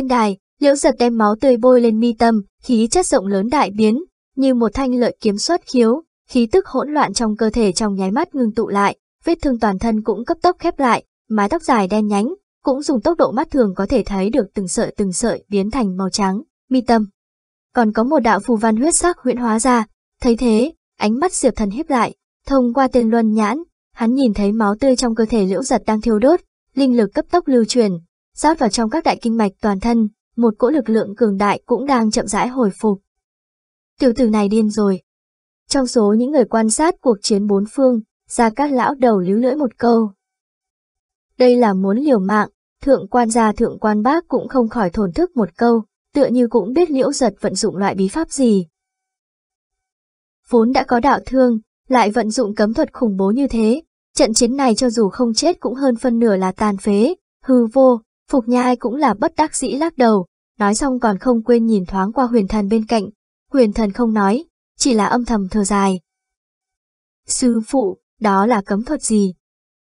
trên đài, liễu giật đem máu tươi bôi lên mi tâm, khí chất rộng lớn đại biến, như một thanh lợi kiếm xuất khiếu, khí tức hỗn loạn trong cơ thể trong nháy mắt ngưng tụ lại, vết thương toàn thân cũng cấp tốc khép lại, mái tóc dài đen nhánh, cũng dùng tốc độ mắt thường có thể thấy được từng sợi từng sợi biến thành màu trắng, mi tâm. Còn có một đạo phù văn huyết sắc huyễn hóa ra, thấy thế, ánh mắt Diệp Thần híp lại, thông qua tên luân nhãn, hắn nhìn thấy máu tươi trong cơ thể Liễu Giật đang thiêu đốt, linh lực cấp tốc lưu truyền, rót vào trong các đại kinh mạch toàn thân, một cỗ lực lượng cường đại cũng đang chậm rãi hồi phục. Tiểu tử này điên rồi. Trong số những người quan sát cuộc chiến bốn phương, ra các lão đầu líu lưỡi một câu. Đây là muốn liều mạng, thượng quan gia thượng quan bác cũng không khỏi thổn thức một câu, tựa như cũng biết liễu giật vận dụng loại bí pháp gì. Vốn đã có đạo thương, lại vận dụng cấm thuật khủng bố như thế, trận chiến này cho dù không chết cũng hơn phân nửa là tàn phế, hư vô, Phục Nha Ai cũng là bất đắc dĩ lắc đầu, nói xong còn không quên nhìn thoáng qua huyền thần bên cạnh. Huyền thần không nói, chỉ là âm thầm thở dài. Sư phụ, đó là cấm thuật gì?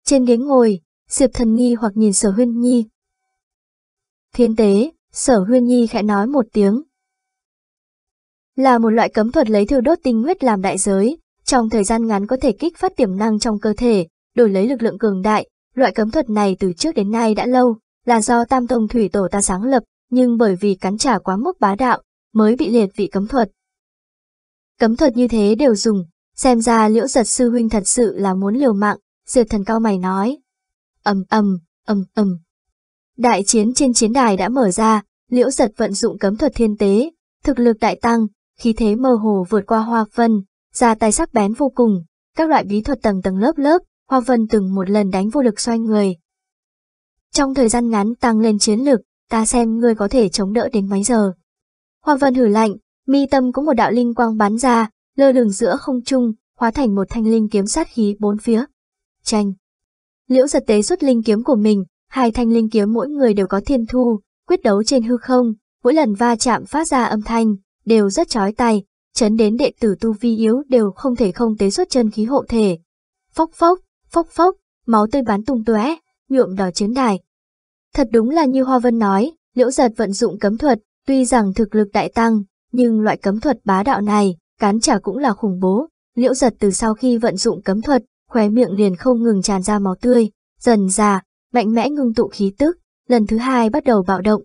Trên ghế ngồi, Diệp thần nghi hoặc nhìn sở huyên nhi. Thiên tế, sở huyên nhi khẽ nói một tiếng. Là một loại cấm thuật lấy thiêu đốt tinh huyết làm đại giới, trong thời gian ngắn có thể kích phát tiềm năng trong cơ thể, đổi lấy lực lượng cường đại, loại cấm thuật này từ trước đến nay đã lâu, là do tam tông thủy tổ ta sáng lập, nhưng bởi vì cắn trả quá mức bá đạo, mới bị liệt vị cấm thuật. Cấm thuật như thế đều dùng, xem ra liễu giật sư huynh thật sự là muốn liều mạng, diệt thần cao mày nói. ầm ầm, ầm ầm. Đại chiến trên chiến đài đã mở ra, liễu giật vận dụng cấm thuật thiên tế, thực lực đại tăng, khí thế mơ hồ vượt qua hoa phân, ra tay sắc bén vô cùng, các loại bí thuật tầng tầng lớp lớp, hoa vân từng một lần đánh vô lực xoay người, trong thời gian ngắn tăng lên chiến lực, ta xem ngươi có thể chống đỡ đến mấy giờ. Hoa Vân hử lạnh, mi tâm cũng một đạo linh quang bắn ra, lơ lửng giữa không trung, hóa thành một thanh linh kiếm sát khí bốn phía. Tranh. Liễu giật tế xuất linh kiếm của mình, hai thanh linh kiếm mỗi người đều có thiên thu, quyết đấu trên hư không, mỗi lần va chạm phát ra âm thanh, đều rất chói tai, chấn đến đệ tử tu vi yếu đều không thể không tế xuất chân khí hộ thể. Phốc phốc, phốc phốc, máu tươi bắn tung tóe, nhuộm đỏ chiến đài, Thật đúng là như Hoa Vân nói, liễu giật vận dụng cấm thuật, tuy rằng thực lực đại tăng, nhưng loại cấm thuật bá đạo này, cán trả cũng là khủng bố. Liễu giật từ sau khi vận dụng cấm thuật, khóe miệng liền không ngừng tràn ra máu tươi, dần già, mạnh mẽ ngưng tụ khí tức, lần thứ hai bắt đầu bạo động.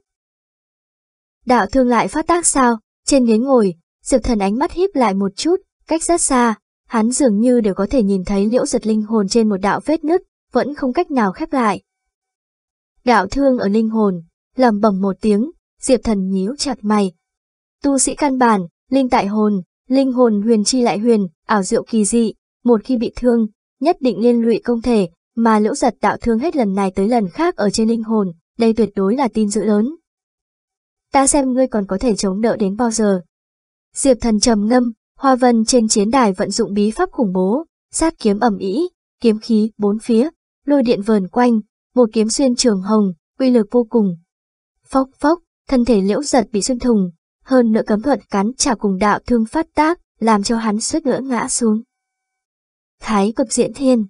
Đạo thương lại phát tác sao, trên ghế ngồi, Diệp thần ánh mắt híp lại một chút, cách rất xa, hắn dường như đều có thể nhìn thấy liễu giật linh hồn trên một đạo vết nứt, vẫn không cách nào khép lại đạo thương ở linh hồn, lầm bầm một tiếng, diệp thần nhíu chặt mày. Tu sĩ căn bản, linh tại hồn, linh hồn huyền chi lại huyền, ảo diệu kỳ dị, một khi bị thương, nhất định liên lụy công thể, mà liễu giật đạo thương hết lần này tới lần khác ở trên linh hồn, đây tuyệt đối là tin dữ lớn. Ta xem ngươi còn có thể chống đỡ đến bao giờ. Diệp thần trầm ngâm, hoa vân trên chiến đài vận dụng bí pháp khủng bố, sát kiếm ẩm ý, kiếm khí bốn phía, lôi điện vờn quanh, một kiếm xuyên trường hồng, uy lực vô cùng. Phốc phốc, thân thể liễu giật bị xuyên thùng, hơn nữa cấm thuật cắn trả cùng đạo thương phát tác, làm cho hắn suýt nữa ngã xuống. Thái cực diễn thiên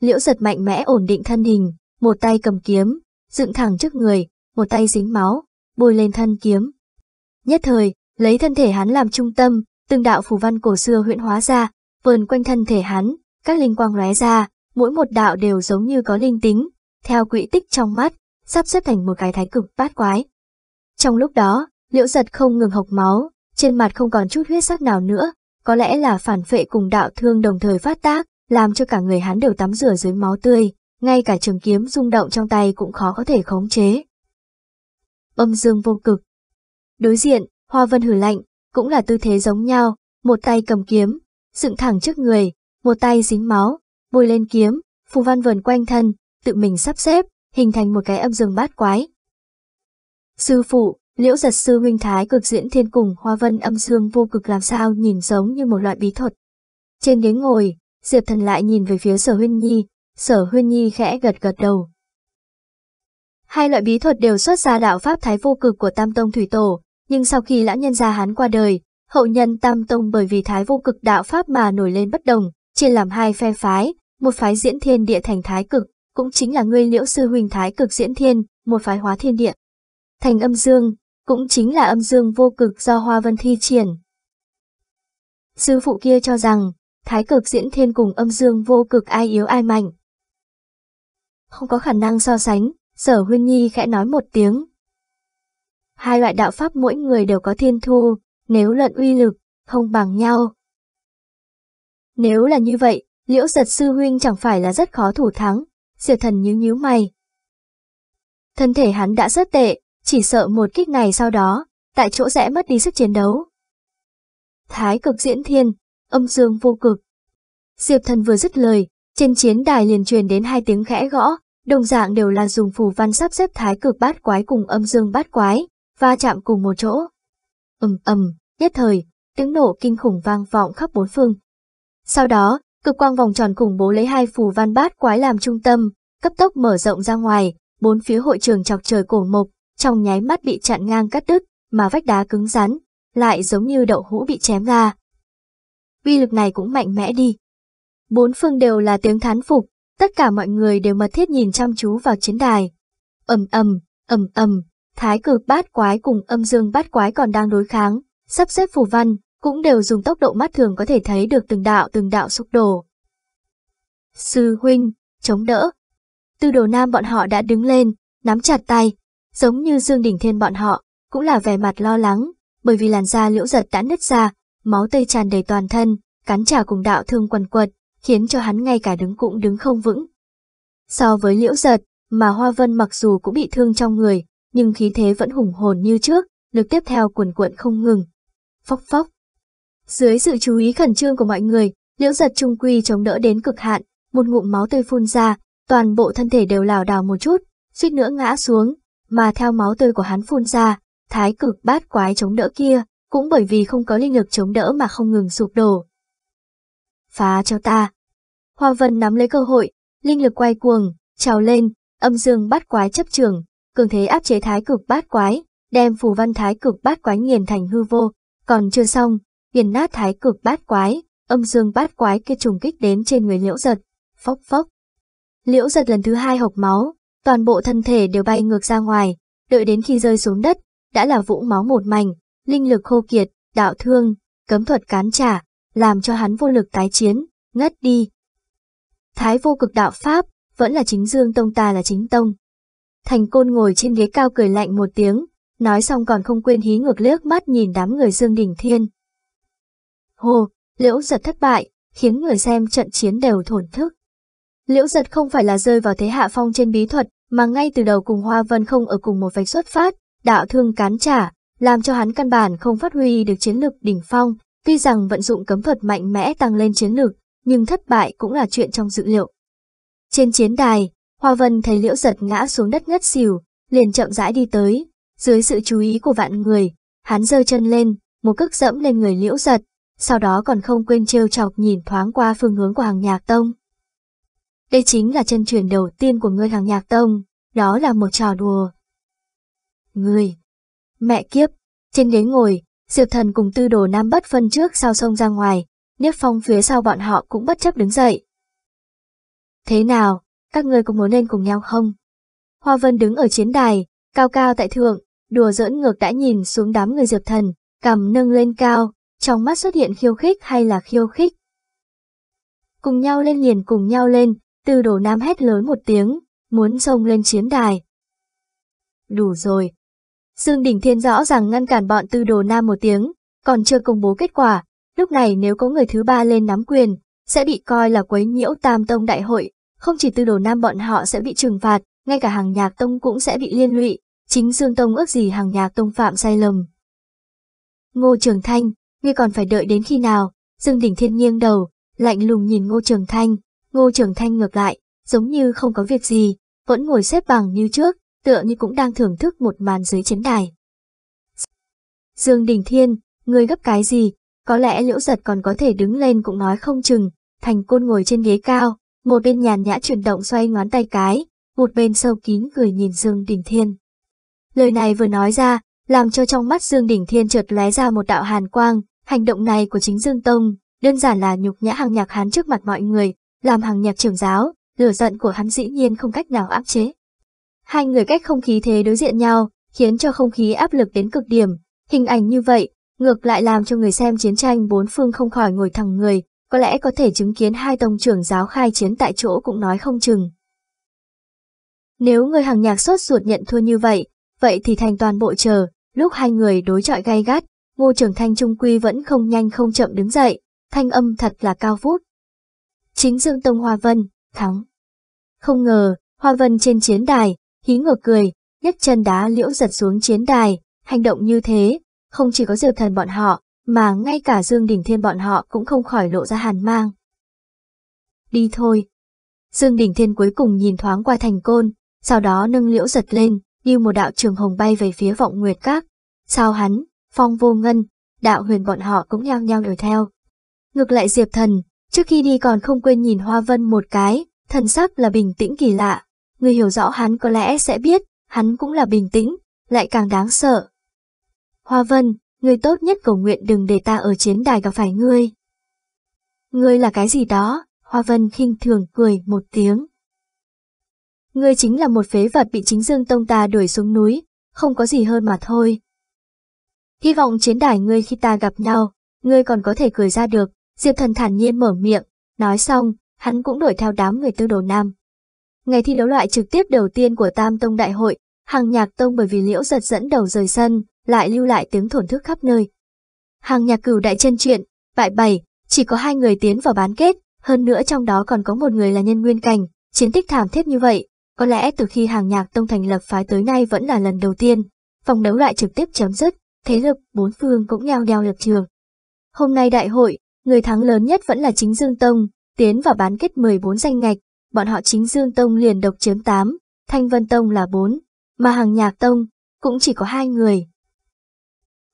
Liễu giật mạnh mẽ ổn định thân hình, một tay cầm kiếm, dựng thẳng trước người, một tay dính máu, bôi lên thân kiếm. Nhất thời, lấy thân thể hắn làm trung tâm, từng đạo phù văn cổ xưa huyện hóa ra, vờn quanh thân thể hắn, các linh quang lóe ra, mỗi một đạo đều giống như có linh tính, theo quỹ tích trong mắt, sắp xếp thành một cái thái cực bát quái. Trong lúc đó, liễu giật không ngừng học máu, trên mặt không còn chút huyết sắc nào nữa, có lẽ là phản phệ cùng đạo thương đồng thời phát tác, làm cho cả người hắn đều tắm rửa dưới máu tươi, ngay cả trường kiếm rung động trong tay cũng khó có thể khống chế. Âm dương vô cực Đối diện, Hoa Vân hử lạnh, cũng là tư thế giống nhau, một tay cầm kiếm, dựng thẳng trước người, một tay dính máu, bôi lên kiếm, phù văn vườn quanh thân, tự mình sắp xếp, hình thành một cái âm dương bát quái. Sư phụ, liễu giật sư huynh thái cực diễn thiên cùng hoa vân âm dương vô cực làm sao nhìn giống như một loại bí thuật. Trên ghế ngồi, Diệp thần lại nhìn về phía sở huynh nhi, sở huynh nhi khẽ gật gật đầu. Hai loại bí thuật đều xuất ra đạo pháp thái vô cực của Tam Tông Thủy Tổ, nhưng sau khi lão nhân gia hán qua đời, hậu nhân Tam Tông bởi vì thái vô cực đạo pháp mà nổi lên bất đồng, chia làm hai phe phái, một phái diễn thiên địa thành thái cực, cũng chính là ngươi liễu sư huỳnh thái cực diễn thiên, một phái hóa thiên địa. Thành âm dương, cũng chính là âm dương vô cực do hoa vân thi triển. Sư phụ kia cho rằng, thái cực diễn thiên cùng âm dương vô cực ai yếu ai mạnh. Không có khả năng so sánh, sở huyên nhi khẽ nói một tiếng. Hai loại đạo pháp mỗi người đều có thiên thu, nếu luận uy lực, không bằng nhau. Nếu là như vậy, liễu giật sư huynh chẳng phải là rất khó thủ thắng, Diệp thần nhíu nhíu mày. Thân thể hắn đã rất tệ, chỉ sợ một kích này sau đó, tại chỗ sẽ mất đi sức chiến đấu. Thái cực diễn thiên, âm dương vô cực. Diệp thần vừa dứt lời, trên chiến đài liền truyền đến hai tiếng khẽ gõ, đồng dạng đều là dùng phù văn sắp xếp thái cực bát quái cùng âm dương bát quái, va chạm cùng một chỗ. ầm ầm, nhất thời, tiếng nổ kinh khủng vang vọng khắp bốn phương. Sau đó, Cực quang vòng tròn khủng bố lấy hai phù văn bát quái làm trung tâm, cấp tốc mở rộng ra ngoài, bốn phía hội trường chọc trời cổ mộc, trong nháy mắt bị chặn ngang cắt đứt, mà vách đá cứng rắn, lại giống như đậu hũ bị chém ra. Uy lực này cũng mạnh mẽ đi. Bốn phương đều là tiếng thán phục, tất cả mọi người đều mật thiết nhìn chăm chú vào chiến đài. ầm ầm, ầm ầm, thái cực bát quái cùng âm dương bát quái còn đang đối kháng, sắp xếp phù văn, cũng đều dùng tốc độ mắt thường có thể thấy được từng đạo từng đạo sụp đổ. Sư huynh, chống đỡ. từ đồ nam bọn họ đã đứng lên, nắm chặt tay, giống như Dương Đình Thiên bọn họ, cũng là vẻ mặt lo lắng, bởi vì làn da liễu giật đã nứt ra, máu tươi tràn đầy toàn thân, cắn trả cùng đạo thương quần quật, khiến cho hắn ngay cả đứng cũng đứng không vững. So với liễu giật, mà Hoa Vân mặc dù cũng bị thương trong người, nhưng khí thế vẫn hùng hồn như trước, lực tiếp theo cuồn cuộn không ngừng. Phóc phóc, dưới sự chú ý khẩn trương của mọi người, liễu giật trung quy chống đỡ đến cực hạn, một ngụm máu tươi phun ra, toàn bộ thân thể đều lảo đảo một chút, suýt nữa ngã xuống, mà theo máu tươi của hắn phun ra, thái cực bát quái chống đỡ kia, cũng bởi vì không có linh lực chống đỡ mà không ngừng sụp đổ. Phá cho ta. Hoa Vân nắm lấy cơ hội, linh lực quay cuồng, trào lên, âm dương bát quái chấp trường, cường thế áp chế thái cực bát quái, đem phù văn thái cực bát quái nghiền thành hư vô, còn chưa xong, nghiền nát thái cực bát quái, âm dương bát quái kia trùng kích đến trên người liễu giật, phốc phốc. Liễu giật lần thứ hai hộc máu, toàn bộ thân thể đều bay ngược ra ngoài, đợi đến khi rơi xuống đất, đã là vũ máu một mảnh, linh lực khô kiệt, đạo thương, cấm thuật cán trả, làm cho hắn vô lực tái chiến, ngất đi. Thái vô cực đạo Pháp, vẫn là chính dương tông ta là chính tông. Thành côn ngồi trên ghế cao cười lạnh một tiếng, nói xong còn không quên hí ngược liếc mắt nhìn đám người dương đỉnh thiên. Hô, liễu giật thất bại, khiến người xem trận chiến đều thổn thức. Liễu giật không phải là rơi vào thế hạ phong trên bí thuật, mà ngay từ đầu cùng Hoa Vân không ở cùng một vạch xuất phát, đạo thương cán trả, làm cho hắn căn bản không phát huy được chiến lực đỉnh phong, tuy rằng vận dụng cấm thuật mạnh mẽ tăng lên chiến lực, nhưng thất bại cũng là chuyện trong dự liệu. Trên chiến đài, Hoa Vân thấy Liễu Giật ngã xuống đất ngất xỉu, liền chậm rãi đi tới, dưới sự chú ý của vạn người, hắn giơ chân lên, một cước dẫm lên người Liễu Giật, sau đó còn không quên trêu chọc nhìn thoáng qua phương hướng của hàng nhạc tông. Đây chính là chân truyền đầu tiên của ngươi hàng nhạc tông, đó là một trò đùa. Ngươi, mẹ kiếp, trên ghế ngồi, diệp thần cùng tư đồ nam bất phân trước sau sông ra ngoài, niếp phong phía sau bọn họ cũng bất chấp đứng dậy. Thế nào, các ngươi cũng muốn lên cùng nhau không? Hoa Vân đứng ở chiến đài, cao cao tại thượng, đùa giỡn ngược đã nhìn xuống đám người diệp thần, cầm nâng lên cao, trong mắt xuất hiện khiêu khích hay là khiêu khích. Cùng nhau lên liền cùng nhau lên, từ đổ nam hét lớn một tiếng, muốn xông lên chiến đài. Đủ rồi. Dương Đình Thiên rõ ràng ngăn cản bọn tư đồ nam một tiếng, còn chưa công bố kết quả, lúc này nếu có người thứ ba lên nắm quyền, sẽ bị coi là quấy nhiễu tam tông đại hội, không chỉ tư đồ nam bọn họ sẽ bị trừng phạt, ngay cả hàng nhạc tông cũng sẽ bị liên lụy, chính Dương Tông ước gì hàng nhạc tông phạm sai lầm. Ngô Trường Thanh, ngươi còn phải đợi đến khi nào? Dương Đình Thiên nghiêng đầu, lạnh lùng nhìn Ngô Trường Thanh, Ngô Trường Thanh ngược lại, giống như không có việc gì, vẫn ngồi xếp bằng như trước, tựa như cũng đang thưởng thức một màn dưới chiến đài. Dương Đình Thiên, ngươi gấp cái gì? Có lẽ liễu giật còn có thể đứng lên cũng nói không chừng, thành côn ngồi trên ghế cao, một bên nhàn nhã chuyển động xoay ngón tay cái, một bên sâu kín cười nhìn Dương Đình Thiên. Lời này vừa nói ra, làm cho trong mắt Dương Đình Thiên chợt lóe ra một đạo hàn quang, Hành động này của chính Dương Tông đơn giản là nhục nhã hàng nhạc hán trước mặt mọi người, làm hàng nhạc trưởng giáo, lửa giận của hắn dĩ nhiên không cách nào áp chế. Hai người cách không khí thế đối diện nhau, khiến cho không khí áp lực đến cực điểm. Hình ảnh như vậy, ngược lại làm cho người xem chiến tranh bốn phương không khỏi ngồi thẳng người, có lẽ có thể chứng kiến hai tông trưởng giáo khai chiến tại chỗ cũng nói không chừng. Nếu người hàng nhạc sốt ruột nhận thua như vậy, vậy thì thành toàn bộ chờ, lúc hai người đối chọi gay gắt, Ngô Trường Thanh trung quy vẫn không nhanh không chậm đứng dậy, thanh âm thật là cao vút. Chính Dương Tông Hoa Vân, thắng. Không ngờ, Hoa Vân trên chiến đài, hí ngược cười, nhấc chân đá liễu giật xuống chiến đài, hành động như thế, không chỉ có diệp thần bọn họ, mà ngay cả Dương Đỉnh Thiên bọn họ cũng không khỏi lộ ra hàn mang. Đi thôi. Dương Đỉnh Thiên cuối cùng nhìn thoáng qua thành côn, sau đó nâng liễu giật lên, như một đạo trường hồng bay về phía vọng nguyệt các. Sao hắn, phong vô ngân, đạo huyền bọn họ cũng nhao nhao đuổi theo. Ngược lại Diệp Thần, trước khi đi còn không quên nhìn Hoa Vân một cái, thần sắc là bình tĩnh kỳ lạ. Người hiểu rõ hắn có lẽ sẽ biết, hắn cũng là bình tĩnh, lại càng đáng sợ. Hoa Vân, người tốt nhất cầu nguyện đừng để ta ở chiến đài gặp phải ngươi. Ngươi là cái gì đó, Hoa Vân khinh thường cười một tiếng. Ngươi chính là một phế vật bị chính dương tông ta đuổi xuống núi, không có gì hơn mà thôi, Hy vọng chiến đài ngươi khi ta gặp nhau, ngươi còn có thể cười ra được, Diệp Thần thản nhiên mở miệng, nói xong, hắn cũng đuổi theo đám người tư đồ nam. Ngày thi đấu loại trực tiếp đầu tiên của Tam Tông Đại hội, hàng nhạc tông bởi vì liễu giật dẫn đầu rời sân, lại lưu lại tiếng thổn thức khắp nơi. Hàng nhạc cửu đại chân truyện, bại bảy, chỉ có hai người tiến vào bán kết, hơn nữa trong đó còn có một người là nhân nguyên cảnh, chiến tích thảm thiết như vậy, có lẽ từ khi hàng nhạc tông thành lập phái tới nay vẫn là lần đầu tiên, vòng đấu loại trực tiếp chấm dứt, thế lực bốn phương cũng nhao nhao lập trường. Hôm nay đại hội, người thắng lớn nhất vẫn là chính Dương Tông, tiến vào bán kết 14 danh ngạch, bọn họ chính Dương Tông liền độc chiếm 8, Thanh Vân Tông là 4, mà hàng nhạc Tông cũng chỉ có hai người.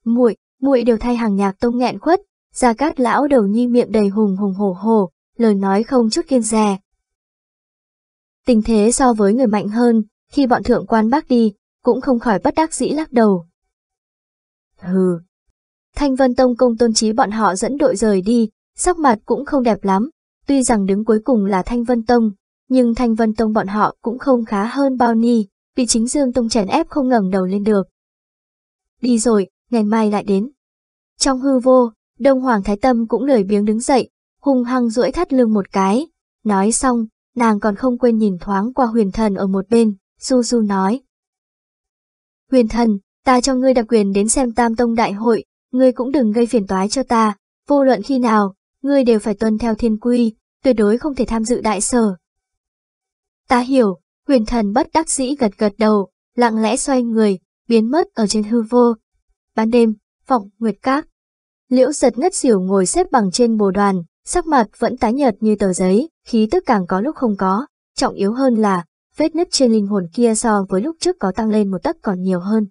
Muội, muội đều thay hàng nhạc Tông nghẹn khuất, Gia Cát lão đầu nhi miệng đầy hùng hùng hổ hổ, lời nói không chút kiên dè. Tình thế so với người mạnh hơn, khi bọn thượng quan bác đi, cũng không khỏi bất đắc dĩ lắc đầu, hừ. Thanh Vân Tông công tôn trí bọn họ dẫn đội rời đi, sắc mặt cũng không đẹp lắm, tuy rằng đứng cuối cùng là Thanh Vân Tông, nhưng Thanh Vân Tông bọn họ cũng không khá hơn bao ni, vì chính Dương Tông chèn ép không ngẩng đầu lên được. Đi rồi, ngày mai lại đến. Trong hư vô, Đông Hoàng Thái Tâm cũng lười biếng đứng dậy, hung hăng duỗi thắt lưng một cái. Nói xong, nàng còn không quên nhìn thoáng qua huyền thần ở một bên, Du Du nói. Huyền thần, Ta cho ngươi đặc quyền đến xem tam tông đại hội, ngươi cũng đừng gây phiền toái cho ta, vô luận khi nào, ngươi đều phải tuân theo thiên quy, tuyệt đối không thể tham dự đại sở. Ta hiểu, huyền thần bất đắc dĩ gật gật đầu, lặng lẽ xoay người, biến mất ở trên hư vô. Ban đêm, phòng nguyệt các. Liễu giật ngất xỉu ngồi xếp bằng trên bồ đoàn, sắc mặt vẫn tái nhợt như tờ giấy, khí tức càng có lúc không có, trọng yếu hơn là vết nứt trên linh hồn kia so với lúc trước có tăng lên một tấc còn nhiều hơn.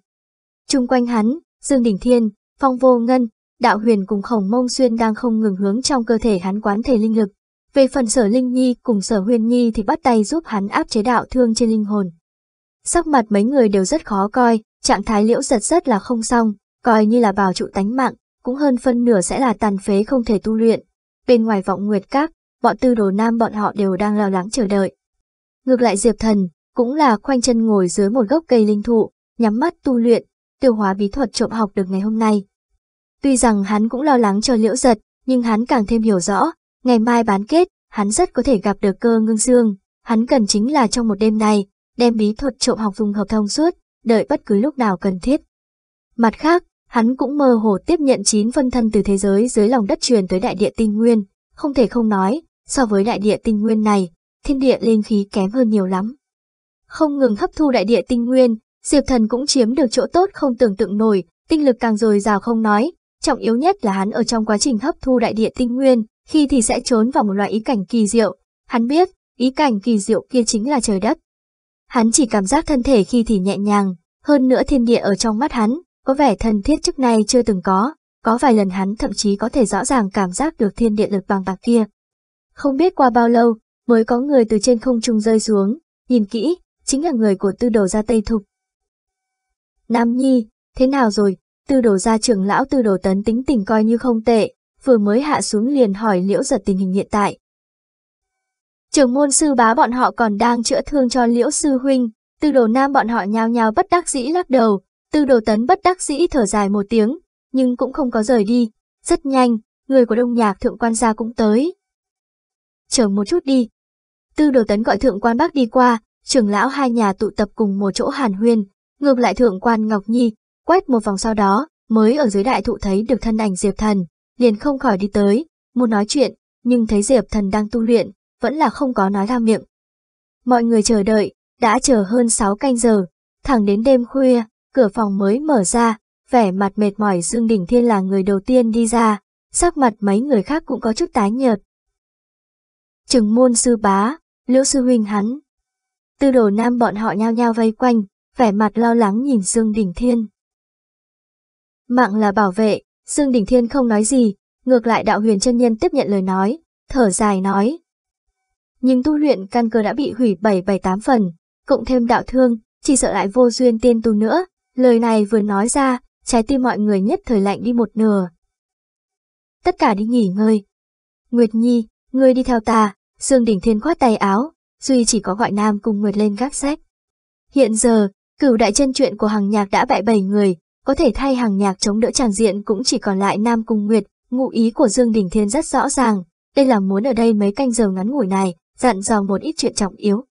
Trung quanh hắn, Dương Đình Thiên, Phong Vô Ngân, Đạo Huyền cùng Khổng Mông Xuyên đang không ngừng hướng trong cơ thể hắn quán thể linh lực. Về phần sở Linh Nhi cùng sở huyền Nhi thì bắt tay giúp hắn áp chế đạo thương trên linh hồn. Sắc mặt mấy người đều rất khó coi, trạng thái liễu giật rất là không xong, coi như là bảo trụ tánh mạng, cũng hơn phân nửa sẽ là tàn phế không thể tu luyện. Bên ngoài vọng nguyệt các, bọn tư đồ nam bọn họ đều đang lo lắng chờ đợi. Ngược lại Diệp Thần, cũng là khoanh chân ngồi dưới một gốc cây linh thụ, nhắm mắt tu luyện, tiêu hóa bí thuật trộm học được ngày hôm nay. Tuy rằng hắn cũng lo lắng cho liễu giật, nhưng hắn càng thêm hiểu rõ, ngày mai bán kết, hắn rất có thể gặp được cơ ngưng dương, hắn cần chính là trong một đêm này, đem bí thuật trộm học dùng hợp thông suốt, đợi bất cứ lúc nào cần thiết. Mặt khác, hắn cũng mơ hồ tiếp nhận chín phân thân từ thế giới dưới lòng đất truyền tới đại địa tinh nguyên, không thể không nói, so với đại địa tinh nguyên này, thiên địa linh khí kém hơn nhiều lắm. Không ngừng hấp thu đại địa tinh nguyên, Diệp Thần cũng chiếm được chỗ tốt không tưởng tượng nổi, tinh lực càng dồi dào không nói, trọng yếu nhất là hắn ở trong quá trình hấp thu đại địa tinh nguyên, khi thì sẽ trốn vào một loại ý cảnh kỳ diệu. Hắn biết, ý cảnh kỳ diệu kia chính là trời đất. Hắn chỉ cảm giác thân thể khi thì nhẹ nhàng, hơn nữa thiên địa ở trong mắt hắn, có vẻ thân thiết trước nay chưa từng có, có vài lần hắn thậm chí có thể rõ ràng cảm giác được thiên địa lực bằng bạc kia. Không biết qua bao lâu, mới có người từ trên không trung rơi xuống, nhìn kỹ, chính là người của tư Đầu gia Tây Thục. Nam Nhi, thế nào rồi? Tư đồ gia trưởng lão tư đồ tấn tính tình coi như không tệ, vừa mới hạ xuống liền hỏi liễu giật tình hình hiện tại. Trưởng môn sư bá bọn họ còn đang chữa thương cho liễu sư huynh, tư đồ nam bọn họ nhao nhao bất đắc dĩ lắc đầu, tư đồ tấn bất đắc dĩ thở dài một tiếng, nhưng cũng không có rời đi. Rất nhanh, người của đông nhạc thượng quan gia cũng tới. Chờ một chút đi. Tư đồ tấn gọi thượng quan bác đi qua, trưởng lão hai nhà tụ tập cùng một chỗ hàn huyên, Ngược lại thượng quan Ngọc Nhi, quét một vòng sau đó, mới ở dưới đại thụ thấy được thân ảnh Diệp Thần, liền không khỏi đi tới, muốn nói chuyện, nhưng thấy Diệp Thần đang tu luyện, vẫn là không có nói ra miệng. Mọi người chờ đợi, đã chờ hơn 6 canh giờ, thẳng đến đêm khuya, cửa phòng mới mở ra, vẻ mặt mệt mỏi Dương đỉnh Thiên là người đầu tiên đi ra, sắc mặt mấy người khác cũng có chút tái nhợt. Trừng môn sư bá, liễu sư huynh hắn. Tư đồ nam bọn họ nhao nhao vây quanh, vẻ mặt lo lắng nhìn Dương Đình Thiên. Mạng là bảo vệ, Dương Đình Thiên không nói gì, ngược lại đạo huyền chân nhân tiếp nhận lời nói, thở dài nói. Nhưng tu luyện căn cơ đã bị hủy bảy bảy tám phần, cộng thêm đạo thương, chỉ sợ lại vô duyên tiên tu nữa, lời này vừa nói ra, trái tim mọi người nhất thời lạnh đi một nửa. Tất cả đi nghỉ ngơi. Nguyệt Nhi, ngươi đi theo ta, Dương Đình Thiên khoát tay áo, Duy chỉ có gọi Nam cùng Nguyệt lên gác sách. Hiện giờ, Cửu đại chân truyện của hàng nhạc đã bại bảy người, có thể thay hàng nhạc chống đỡ tràng diện cũng chỉ còn lại Nam Cung Nguyệt, ngụ ý của Dương Đình Thiên rất rõ ràng, đây là muốn ở đây mấy canh giờ ngắn ngủi này, dặn dò một ít chuyện trọng yếu.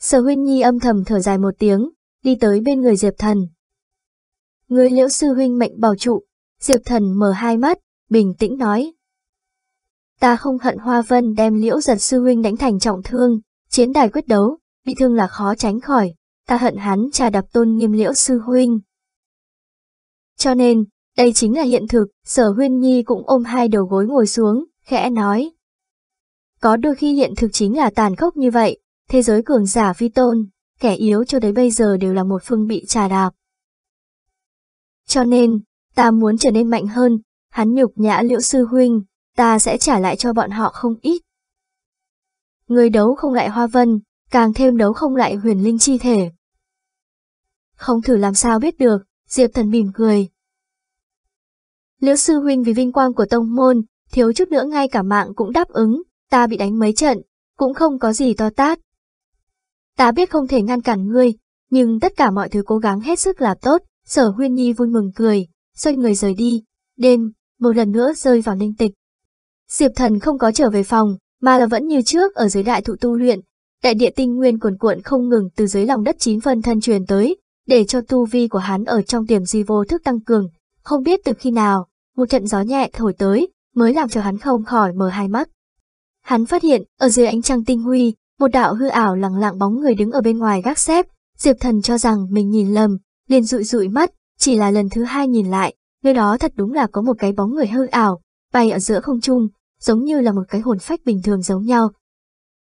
Sở huynh nhi âm thầm thở dài một tiếng, đi tới bên người Diệp Thần. Người liễu sư huynh mệnh bảo trụ, Diệp Thần mở hai mắt, bình tĩnh nói. Ta không hận Hoa Vân đem liễu giật sư huynh đánh thành trọng thương, chiến đài quyết đấu, bị thương là khó tránh khỏi, ta hận hắn trà đạp tôn nghiêm liễu sư huynh. Cho nên, đây chính là hiện thực, sở huyên nhi cũng ôm hai đầu gối ngồi xuống, khẽ nói. Có đôi khi hiện thực chính là tàn khốc như vậy, thế giới cường giả phi tôn, kẻ yếu cho đến bây giờ đều là một phương bị trà đạp. Cho nên, ta muốn trở nên mạnh hơn, hắn nhục nhã liễu sư huynh, ta sẽ trả lại cho bọn họ không ít. Người đấu không lại hoa vân, càng thêm đấu không lại huyền linh chi thể không thử làm sao biết được, Diệp Thần mỉm cười. Liễu sư huynh vì vinh quang của tông môn, thiếu chút nữa ngay cả mạng cũng đáp ứng, ta bị đánh mấy trận, cũng không có gì to tát. Ta biết không thể ngăn cản ngươi, nhưng tất cả mọi thứ cố gắng hết sức là tốt, sở huyên nhi vui mừng cười, xoay người rời đi, đêm, một lần nữa rơi vào ninh tịch. Diệp thần không có trở về phòng, mà là vẫn như trước ở dưới đại thụ tu luyện, đại địa tinh nguyên cuồn cuộn không ngừng từ dưới lòng đất chín phân thân truyền tới, để cho tu vi của hắn ở trong tiềm duy vô thức tăng cường. Không biết từ khi nào, một trận gió nhẹ thổi tới, mới làm cho hắn không khỏi mở hai mắt. Hắn phát hiện, ở dưới ánh trăng tinh huy, một đạo hư ảo lặng lặng bóng người đứng ở bên ngoài gác xếp, Diệp Thần cho rằng mình nhìn lầm, liền dụi dụi mắt, chỉ là lần thứ hai nhìn lại, nơi đó thật đúng là có một cái bóng người hư ảo, bay ở giữa không trung, giống như là một cái hồn phách bình thường giống nhau.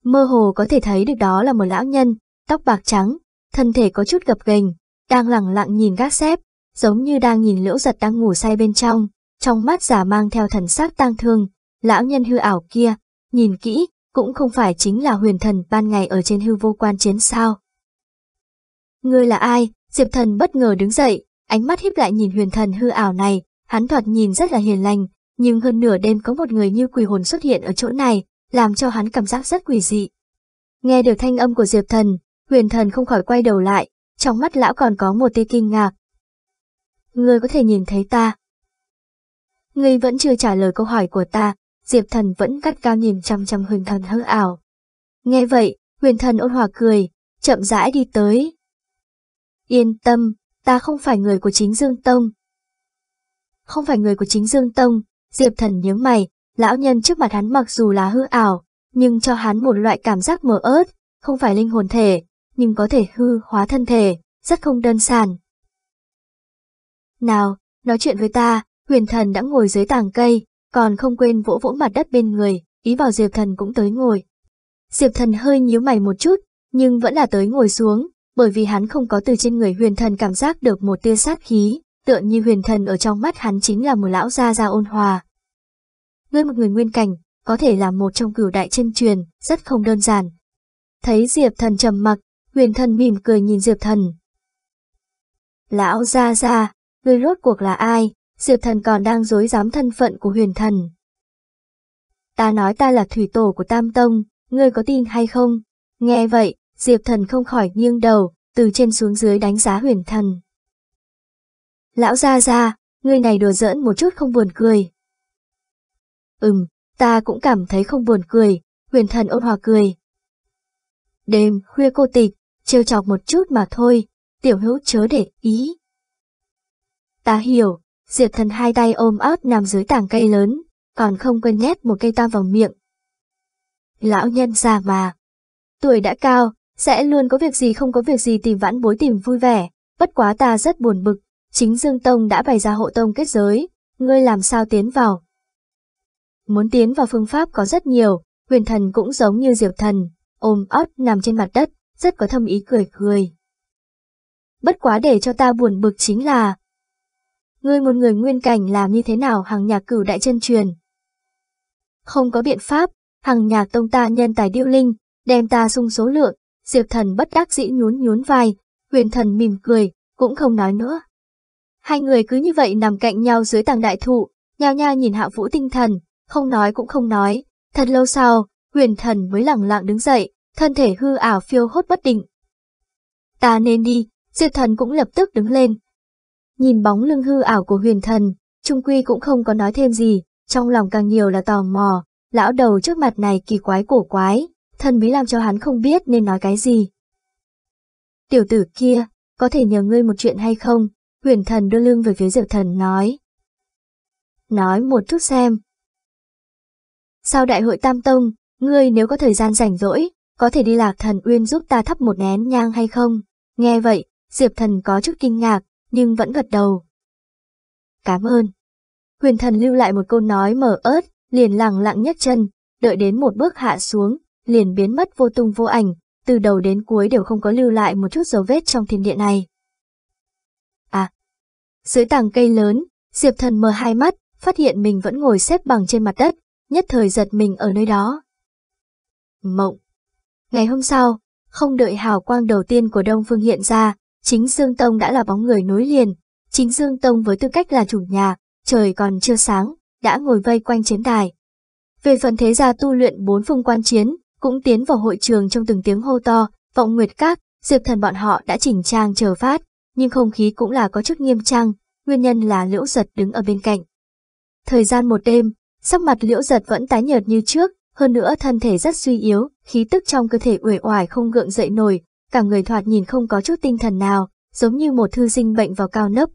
Mơ hồ có thể thấy được đó là một lão nhân, tóc bạc trắng, thân thể có chút gập ghềnh, đang lẳng lặng nhìn gác xếp, giống như đang nhìn liễu giật đang ngủ say bên trong, trong mắt giả mang theo thần sắc tang thương, lão nhân hư ảo kia, nhìn kỹ, cũng không phải chính là huyền thần ban ngày ở trên hư vô quan chiến sao. Ngươi là ai? Diệp thần bất ngờ đứng dậy, ánh mắt híp lại nhìn huyền thần hư ảo này, hắn thoạt nhìn rất là hiền lành, nhưng hơn nửa đêm có một người như quỷ hồn xuất hiện ở chỗ này, làm cho hắn cảm giác rất quỷ dị. Nghe được thanh âm của Diệp thần, huyền thần không khỏi quay đầu lại, trong mắt lão còn có một tia kinh ngạc. Ngươi có thể nhìn thấy ta. Ngươi vẫn chưa trả lời câu hỏi của ta, Diệp thần vẫn cắt cao nhìn chăm chăm huyền thần hư ảo. Nghe vậy, huyền thần ôn hòa cười, chậm rãi đi tới. Yên tâm, ta không phải người của chính Dương Tông. Không phải người của chính Dương Tông, Diệp thần nhớ mày, lão nhân trước mặt hắn mặc dù là hư ảo, nhưng cho hắn một loại cảm giác mờ ớt, không phải linh hồn thể, nhưng có thể hư hóa thân thể, rất không đơn giản. Nào, nói chuyện với ta, huyền thần đã ngồi dưới tàng cây, còn không quên vỗ vỗ mặt đất bên người, ý bảo Diệp thần cũng tới ngồi. Diệp thần hơi nhíu mày một chút, nhưng vẫn là tới ngồi xuống, bởi vì hắn không có từ trên người huyền thần cảm giác được một tia sát khí, tựa như huyền thần ở trong mắt hắn chính là một lão gia gia ôn hòa. Ngươi một người nguyên cảnh, có thể là một trong cửu đại chân truyền, rất không đơn giản. Thấy Diệp thần trầm mặc, huyền thần mỉm cười nhìn Diệp thần. Lão ra ra, người rốt cuộc là ai, Diệp thần còn đang dối dám thân phận của huyền thần. Ta nói ta là thủy tổ của Tam Tông, ngươi có tin hay không? Nghe vậy, Diệp thần không khỏi nghiêng đầu, từ trên xuống dưới đánh giá huyền thần. Lão ra ra, ngươi này đùa giỡn một chút không buồn cười. Ừm, ta cũng cảm thấy không buồn cười, huyền thần ôn hòa cười. Đêm khuya cô tịch, trêu chọc một chút mà thôi, tiểu hữu chớ để ý. Ta hiểu, Diệp thần hai tay ôm ấp nằm dưới tảng cây lớn, còn không quên nhét một cây tam vào miệng. Lão nhân già mà, tuổi đã cao, sẽ luôn có việc gì không có việc gì tìm vãn bối tìm vui vẻ, bất quá ta rất buồn bực, chính Dương Tông đã bày ra hộ tông kết giới, ngươi làm sao tiến vào. Muốn tiến vào phương pháp có rất nhiều, huyền thần cũng giống như diệp thần, ôm ấp nằm trên mặt đất, rất có thâm ý cười cười. Bất quá để cho ta buồn bực chính là Ngươi một người nguyên cảnh làm như thế nào hàng nhạc cửu đại chân truyền? Không có biện pháp, hàng nhạc tông ta nhân tài điêu linh, đem ta sung số lượng, diệp thần bất đắc dĩ nhún nhún vai, huyền thần mỉm cười, cũng không nói nữa. Hai người cứ như vậy nằm cạnh nhau dưới tàng đại thụ, nhao nha nhìn hạ vũ tinh thần, không nói cũng không nói. Thật lâu sau, huyền thần mới lặng lặng đứng dậy, thân thể hư ảo phiêu hốt bất định. Ta nên đi, diệt thần cũng lập tức đứng lên. Nhìn bóng lưng hư ảo của huyền thần, Trung Quy cũng không có nói thêm gì, trong lòng càng nhiều là tò mò, lão đầu trước mặt này kỳ quái cổ quái, thần bí làm cho hắn không biết nên nói cái gì. Tiểu tử kia, có thể nhờ ngươi một chuyện hay không? Huyền thần đưa lưng về phía diệt thần nói. Nói một chút xem. Sau đại hội Tam Tông, ngươi nếu có thời gian rảnh rỗi, có thể đi lạc thần uyên giúp ta thắp một nén nhang hay không? Nghe vậy, Diệp thần có chút kinh ngạc, nhưng vẫn gật đầu. Cảm ơn. Huyền thần lưu lại một câu nói mở ớt, liền lặng lặng nhất chân, đợi đến một bước hạ xuống, liền biến mất vô tung vô ảnh, từ đầu đến cuối đều không có lưu lại một chút dấu vết trong thiên địa này. À, dưới tảng cây lớn, Diệp thần mờ hai mắt, phát hiện mình vẫn ngồi xếp bằng trên mặt đất, nhất thời giật mình ở nơi đó. Mộng. Ngày hôm sau, không đợi hào quang đầu tiên của Đông Phương hiện ra, chính Dương Tông đã là bóng người nối liền. Chính Dương Tông với tư cách là chủ nhà, trời còn chưa sáng, đã ngồi vây quanh chiến đài. Về phần thế gia tu luyện bốn phương quan chiến, cũng tiến vào hội trường trong từng tiếng hô to, vọng nguyệt các, diệp thần bọn họ đã chỉnh trang chờ phát, nhưng không khí cũng là có chút nghiêm trang, nguyên nhân là liễu giật đứng ở bên cạnh. Thời gian một đêm, sắc mặt liễu giật vẫn tái nhợt như trước, hơn nữa thân thể rất suy yếu, khí tức trong cơ thể uể oải không gượng dậy nổi, cả người thoạt nhìn không có chút tinh thần nào, giống như một thư sinh bệnh vào cao nấp.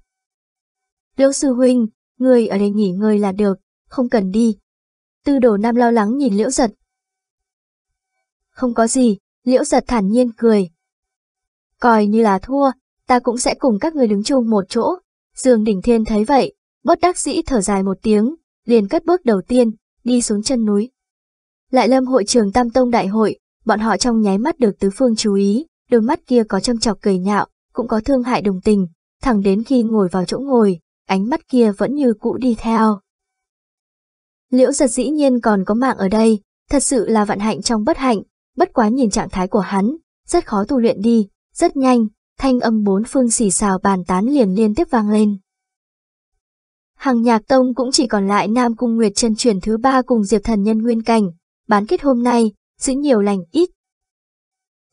Liễu sư huynh, người ở đây nghỉ ngơi là được, không cần đi. Tư đồ nam lo lắng nhìn liễu giật. Không có gì, liễu giật thản nhiên cười. Coi như là thua, ta cũng sẽ cùng các người đứng chung một chỗ. Dương đỉnh Thiên thấy vậy, bất đắc dĩ thở dài một tiếng, liền cất bước đầu tiên, đi xuống chân núi. Lại lâm hội trường Tam Tông Đại hội, bọn họ trong nháy mắt được tứ phương chú ý, đôi mắt kia có châm chọc cười nhạo, cũng có thương hại đồng tình, thẳng đến khi ngồi vào chỗ ngồi, ánh mắt kia vẫn như cũ đi theo. Liễu giật dĩ nhiên còn có mạng ở đây, thật sự là vạn hạnh trong bất hạnh, bất quá nhìn trạng thái của hắn, rất khó tu luyện đi, rất nhanh, thanh âm bốn phương xì xào bàn tán liền liên tiếp vang lên. Hàng nhạc tông cũng chỉ còn lại Nam Cung Nguyệt chân truyền thứ ba cùng Diệp Thần Nhân Nguyên Cảnh, bán kết hôm nay, giữ nhiều lành ít.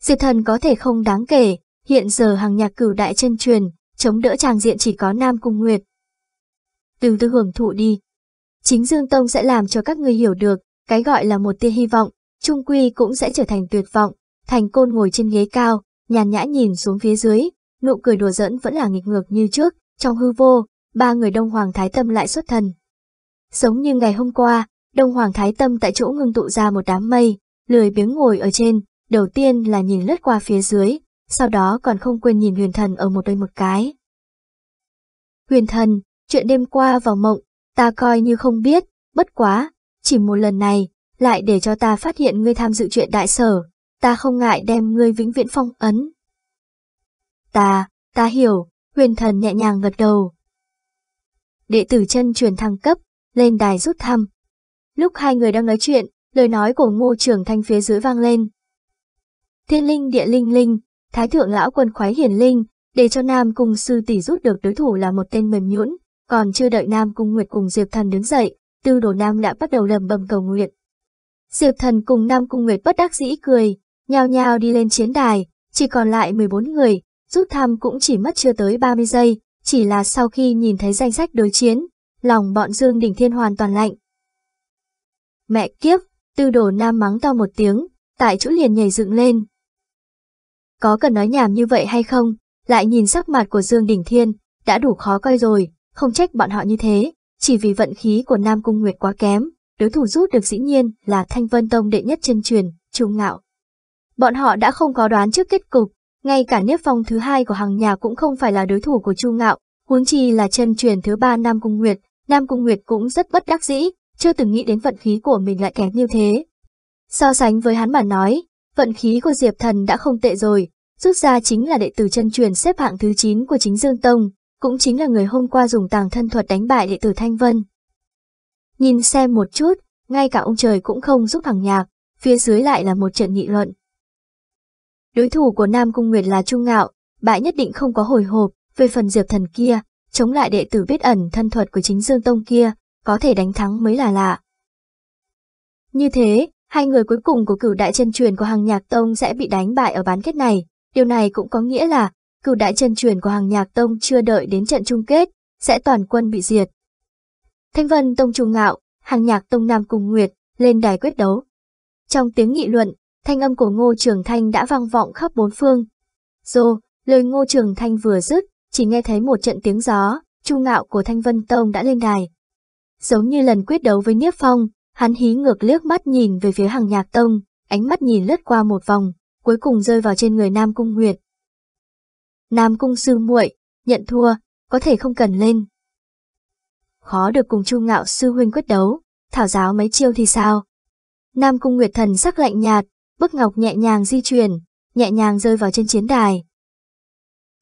Diệt thần có thể không đáng kể, hiện giờ hàng nhạc cửu đại chân truyền, chống đỡ tràng diện chỉ có Nam Cung Nguyệt. Từ từ hưởng thụ đi. Chính Dương Tông sẽ làm cho các người hiểu được, cái gọi là một tia hy vọng, trung quy cũng sẽ trở thành tuyệt vọng. Thành côn ngồi trên ghế cao, nhàn nhã nhìn xuống phía dưới, nụ cười đùa dẫn vẫn là nghịch ngược như trước, trong hư vô, ba người đông hoàng thái tâm lại xuất thần. Giống như ngày hôm qua, Đông Hoàng Thái Tâm tại chỗ ngưng tụ ra một đám mây, lười biếng ngồi ở trên, đầu tiên là nhìn lướt qua phía dưới, sau đó còn không quên nhìn huyền thần ở một đôi một cái. Huyền thần, chuyện đêm qua vào mộng, ta coi như không biết, bất quá, chỉ một lần này, lại để cho ta phát hiện ngươi tham dự chuyện đại sở, ta không ngại đem ngươi vĩnh viễn phong ấn. Ta, ta hiểu, huyền thần nhẹ nhàng gật đầu. Đệ tử chân truyền thăng cấp, lên đài rút thăm, Lúc hai người đang nói chuyện, lời nói của ngô trưởng thanh phía dưới vang lên. Thiên linh địa linh linh, thái thượng lão quân khoái hiển linh, để cho Nam Cung sư tỷ rút được đối thủ là một tên mềm nhũn, còn chưa đợi Nam Cung Nguyệt cùng Diệp Thần đứng dậy, Tư Đồ Nam đã bắt đầu lầm bầm cầu nguyện. Diệp Thần cùng Nam Cung Nguyệt bất đắc dĩ cười, nhao nhao đi lên chiến đài, chỉ còn lại 14 người, rút thăm cũng chỉ mất chưa tới 30 giây, chỉ là sau khi nhìn thấy danh sách đối chiến, lòng bọn Dương Đình Thiên hoàn toàn lạnh, Mẹ kiếp, tư đồ nam mắng to một tiếng, tại chỗ liền nhảy dựng lên. Có cần nói nhảm như vậy hay không, lại nhìn sắc mặt của Dương Đình Thiên, đã đủ khó coi rồi, không trách bọn họ như thế, chỉ vì vận khí của Nam Cung Nguyệt quá kém, đối thủ rút được dĩ nhiên là Thanh Vân Tông đệ nhất chân truyền, trung ngạo. Bọn họ đã không có đoán trước kết cục, ngay cả nếp phong thứ hai của hàng nhà cũng không phải là đối thủ của Chu Ngạo, huống chi là chân truyền thứ ba Nam Cung Nguyệt, Nam Cung Nguyệt cũng rất bất đắc dĩ, chưa từng nghĩ đến vận khí của mình lại kém như thế. So sánh với hắn mà nói, vận khí của Diệp Thần đã không tệ rồi, rút ra chính là đệ tử chân truyền xếp hạng thứ 9 của chính Dương Tông, cũng chính là người hôm qua dùng tàng thân thuật đánh bại đệ tử Thanh Vân. Nhìn xem một chút, ngay cả ông trời cũng không giúp thằng nhạc, phía dưới lại là một trận nghị luận. Đối thủ của Nam Cung Nguyệt là Trung Ngạo, bại nhất định không có hồi hộp, về phần Diệp Thần kia, chống lại đệ tử biết ẩn thân thuật của chính Dương Tông kia, có thể đánh thắng mới là lạ. Như thế, hai người cuối cùng của cửu đại chân truyền của hàng nhạc tông sẽ bị đánh bại ở bán kết này. Điều này cũng có nghĩa là cửu đại chân truyền của hàng nhạc tông chưa đợi đến trận chung kết, sẽ toàn quân bị diệt. Thanh Vân Tông Trung Ngạo, hàng nhạc Tông Nam Cùng Nguyệt, lên đài quyết đấu. Trong tiếng nghị luận, thanh âm của Ngô Trường Thanh đã vang vọng khắp bốn phương. Dô, lời Ngô Trường Thanh vừa dứt, chỉ nghe thấy một trận tiếng gió, Trung Ngạo của Thanh Vân Tông đã lên đài. Giống như lần quyết đấu với Niếp Phong, hắn hí ngược liếc mắt nhìn về phía hàng nhạc tông, ánh mắt nhìn lướt qua một vòng, cuối cùng rơi vào trên người Nam Cung Nguyệt. Nam Cung sư muội, nhận thua, có thể không cần lên. Khó được cùng Chu Ngạo sư huynh quyết đấu, thảo giáo mấy chiêu thì sao? Nam Cung Nguyệt thần sắc lạnh nhạt, bức ngọc nhẹ nhàng di chuyển, nhẹ nhàng rơi vào trên chiến đài.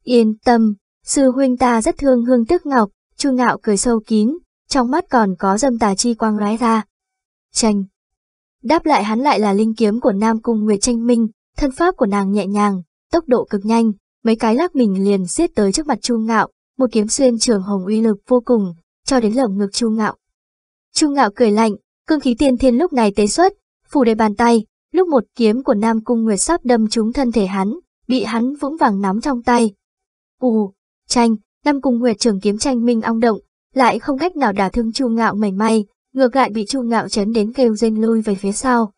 Yên tâm, sư huynh ta rất thương hương tức ngọc, Chu Ngạo cười sâu kín, trong mắt còn có dâm tà chi quang lóe ra. Tranh. Đáp lại hắn lại là linh kiếm của Nam Cung Nguyệt Tranh Minh, thân pháp của nàng nhẹ nhàng, tốc độ cực nhanh, mấy cái lắc mình liền xiết tới trước mặt Chu Ngạo, một kiếm xuyên trường hồng uy lực vô cùng, cho đến lồng ngực Chu Ngạo. Chu Ngạo cười lạnh, cương khí tiên thiên lúc này tế xuất, phủ đầy bàn tay, lúc một kiếm của Nam Cung Nguyệt sắp đâm trúng thân thể hắn, bị hắn vững vàng nắm trong tay. Ù, tranh, Nam Cung Nguyệt trường kiếm tranh minh ong động, lại không cách nào đả thương Chu Ngạo mảnh may, ngược lại bị Chu Ngạo chấn đến kêu rên lôi về phía sau.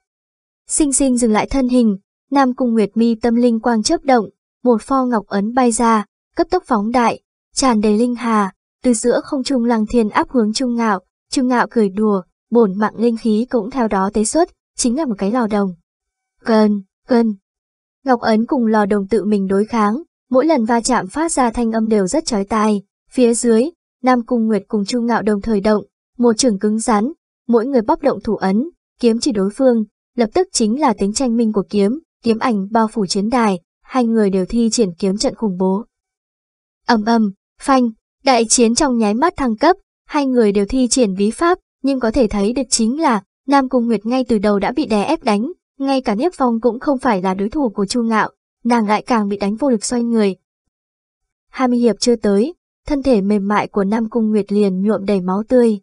Sinh sinh dừng lại thân hình, Nam Cung Nguyệt Mi tâm linh quang chớp động, một pho ngọc ấn bay ra, cấp tốc phóng đại, tràn đầy linh hà, từ giữa không trung lăng thiên áp hướng Chu Ngạo, Chu Ngạo cười đùa, bổn mạng linh khí cũng theo đó tế xuất, chính là một cái lò đồng. Gần, gần. Ngọc ấn cùng lò đồng tự mình đối kháng, mỗi lần va chạm phát ra thanh âm đều rất chói tai, phía dưới, Nam Cung Nguyệt cùng Chu Ngạo đồng thời động, một trường cứng rắn, mỗi người bóc động thủ ấn, kiếm chỉ đối phương, lập tức chính là tính tranh minh của kiếm, kiếm ảnh bao phủ chiến đài, hai người đều thi triển kiếm trận khủng bố. Ầm ầm, phanh, đại chiến trong nháy mắt thăng cấp, hai người đều thi triển bí pháp, nhưng có thể thấy được chính là Nam Cung Nguyệt ngay từ đầu đã bị đè ép đánh, ngay cả Niếp Phong cũng không phải là đối thủ của Chu Ngạo, nàng lại càng bị đánh vô lực xoay người. 20 hiệp chưa tới, thân thể mềm mại của Nam Cung Nguyệt liền nhuộm đầy máu tươi.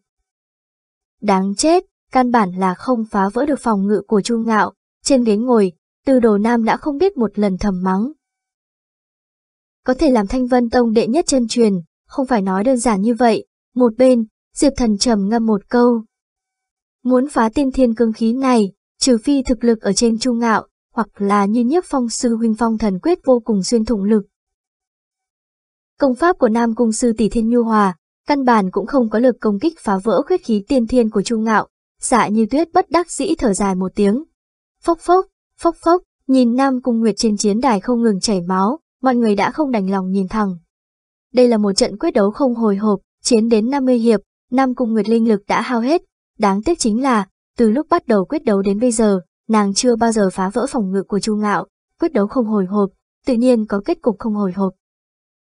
Đáng chết, căn bản là không phá vỡ được phòng ngự của Chu Ngạo, trên ghế ngồi, từ Đồ Nam đã không biết một lần thầm mắng. Có thể làm Thanh Vân Tông đệ nhất chân truyền, không phải nói đơn giản như vậy, một bên, Diệp Thần trầm ngâm một câu. Muốn phá tiên thiên cương khí này, trừ phi thực lực ở trên Chu Ngạo, hoặc là như nhiếp phong sư huynh phong thần quyết vô cùng xuyên thủng lực, Công pháp của Nam Cung Sư Tỷ Thiên Nhu Hòa, căn bản cũng không có lực công kích phá vỡ khuyết khí tiên thiên của Trung Ngạo, dạ như tuyết bất đắc dĩ thở dài một tiếng. Phốc phốc, phốc phốc, nhìn Nam Cung Nguyệt trên chiến đài không ngừng chảy máu, mọi người đã không đành lòng nhìn thẳng. Đây là một trận quyết đấu không hồi hộp, chiến đến 50 hiệp, Nam Cung Nguyệt linh lực đã hao hết, đáng tiếc chính là, từ lúc bắt đầu quyết đấu đến bây giờ, nàng chưa bao giờ phá vỡ phòng ngự của Chu Ngạo, quyết đấu không hồi hộp, tự nhiên có kết cục không hồi hộp.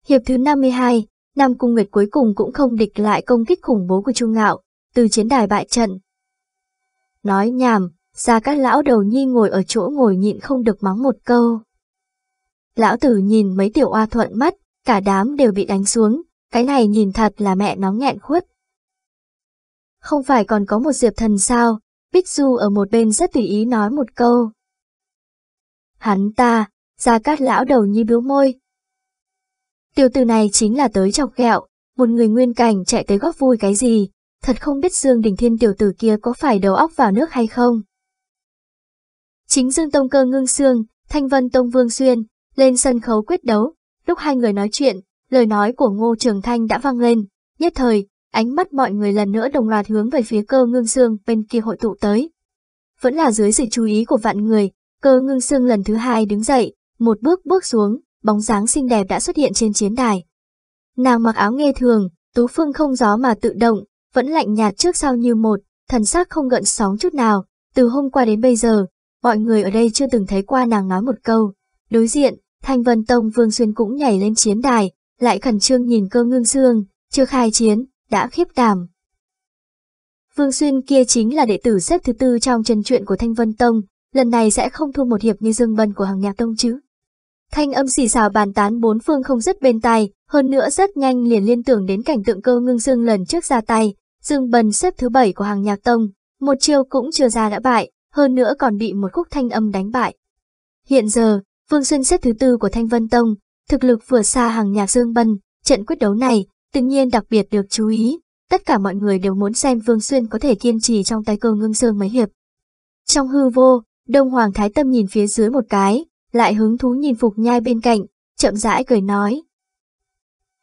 Hiệp thứ 52, Nam Cung Nguyệt cuối cùng cũng không địch lại công kích khủng bố của Trung Ngạo, từ chiến đài bại trận. Nói nhảm, ra các lão đầu nhi ngồi ở chỗ ngồi nhịn không được mắng một câu. Lão tử nhìn mấy tiểu oa thuận mắt, cả đám đều bị đánh xuống, cái này nhìn thật là mẹ nó nghẹn khuất. Không phải còn có một diệp thần sao, Bích Du ở một bên rất tùy ý nói một câu. Hắn ta, ra các lão đầu nhi biếu môi, Tiểu tử này chính là tới chọc ghẹo, một người nguyên cảnh chạy tới góp vui cái gì, thật không biết Dương Đình Thiên tiểu tử kia có phải đầu óc vào nước hay không. Chính Dương Tông Cơ ngưng xương, Thanh Vân Tông Vương Xuyên, lên sân khấu quyết đấu, lúc hai người nói chuyện, lời nói của Ngô Trường Thanh đã vang lên, nhất thời, ánh mắt mọi người lần nữa đồng loạt hướng về phía cơ ngưng xương bên kia hội tụ tới. Vẫn là dưới sự chú ý của vạn người, cơ ngưng xương lần thứ hai đứng dậy, một bước bước xuống, bóng dáng xinh đẹp đã xuất hiện trên chiến đài. Nàng mặc áo nghề thường, tú phương không gió mà tự động, vẫn lạnh nhạt trước sau như một, thần sắc không gợn sóng chút nào, từ hôm qua đến bây giờ, mọi người ở đây chưa từng thấy qua nàng nói một câu. Đối diện, Thanh Vân Tông Vương Xuyên cũng nhảy lên chiến đài, lại khẩn trương nhìn cơ ngương xương, chưa khai chiến, đã khiếp đảm. Vương Xuyên kia chính là đệ tử xếp thứ tư trong chân truyện của Thanh Vân Tông, lần này sẽ không thua một hiệp như Dương Bân của hàng nhạc tông chứ. Thanh âm xì xào bàn tán bốn phương không dứt bên tai, hơn nữa rất nhanh liền liên tưởng đến cảnh tượng cơ ngưng dương lần trước ra tay, dương bần xếp thứ bảy của hàng nhạc tông, một chiêu cũng chưa ra đã bại, hơn nữa còn bị một khúc thanh âm đánh bại. Hiện giờ, Vương Xuyên xếp thứ tư của Thanh Vân Tông, thực lực vừa xa hàng nhạc dương bần, trận quyết đấu này, tự nhiên đặc biệt được chú ý, tất cả mọi người đều muốn xem Vương Xuyên có thể kiên trì trong tay cơ ngưng dương mấy hiệp. Trong hư vô, Đông Hoàng Thái Tâm nhìn phía dưới một cái, lại hứng thú nhìn Phục Nhai bên cạnh, chậm rãi cười nói.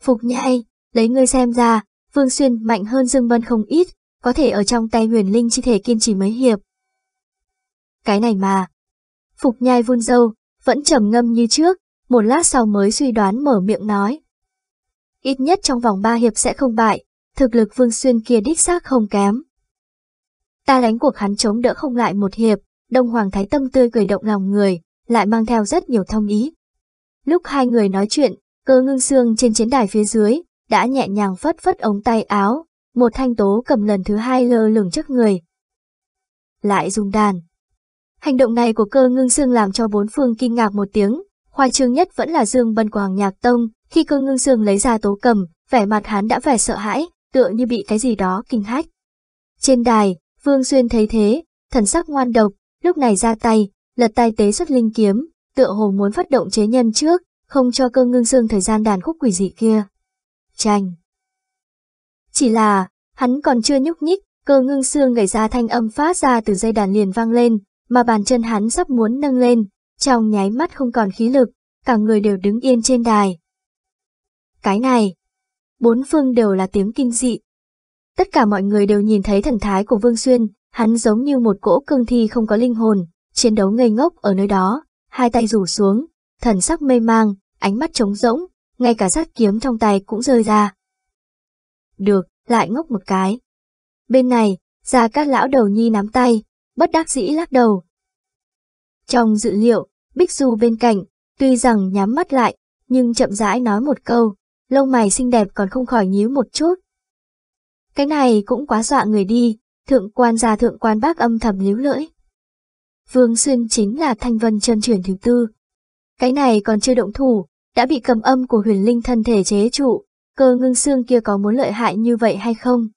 Phục Nhai, lấy ngươi xem ra, Vương Xuyên mạnh hơn Dương Vân không ít, có thể ở trong tay huyền linh chi thể kiên trì mấy hiệp. Cái này mà. Phục Nhai vun dâu, vẫn trầm ngâm như trước, một lát sau mới suy đoán mở miệng nói. Ít nhất trong vòng ba hiệp sẽ không bại, thực lực Vương Xuyên kia đích xác không kém. Ta đánh cuộc hắn chống đỡ không lại một hiệp, Đông Hoàng Thái Tâm tươi cười động lòng người, lại mang theo rất nhiều thông ý. Lúc hai người nói chuyện, cơ ngưng xương trên chiến đài phía dưới, đã nhẹ nhàng phất phất ống tay áo, một thanh tố cầm lần thứ hai lơ lửng trước người. Lại dùng đàn. Hành động này của cơ ngưng xương làm cho bốn phương kinh ngạc một tiếng, khoa trương nhất vẫn là Dương Bân của Hoàng Nhạc Tông, khi cơ ngưng xương lấy ra tố cầm, vẻ mặt hắn đã vẻ sợ hãi, tựa như bị cái gì đó kinh hách. Trên đài, Vương Xuyên thấy thế, thần sắc ngoan độc, lúc này ra tay, lật tay tế xuất linh kiếm, tựa hồ muốn phát động chế nhân trước, không cho cơ ngưng xương thời gian đàn khúc quỷ dị kia. Tranh. Chỉ là, hắn còn chưa nhúc nhích, cơ ngưng xương gảy ra thanh âm phát ra từ dây đàn liền vang lên, mà bàn chân hắn sắp muốn nâng lên, trong nháy mắt không còn khí lực, cả người đều đứng yên trên đài. Cái này, bốn phương đều là tiếng kinh dị. Tất cả mọi người đều nhìn thấy thần thái của Vương Xuyên, hắn giống như một cỗ cương thi không có linh hồn, chiến đấu ngây ngốc ở nơi đó, hai tay rủ xuống, thần sắc mê mang, ánh mắt trống rỗng, ngay cả sát kiếm trong tay cũng rơi ra. Được, lại ngốc một cái. Bên này, ra các lão đầu nhi nắm tay, bất đắc dĩ lắc đầu. Trong dự liệu, Bích Du bên cạnh, tuy rằng nhắm mắt lại, nhưng chậm rãi nói một câu, lông mày xinh đẹp còn không khỏi nhíu một chút. Cái này cũng quá dọa người đi, thượng quan già thượng quan bác âm thầm líu lưỡi. Vương Xuyên chính là thanh vân chân truyền thứ tư. Cái này còn chưa động thủ, đã bị cầm âm của huyền linh thân thể chế trụ, cơ ngưng xương kia có muốn lợi hại như vậy hay không?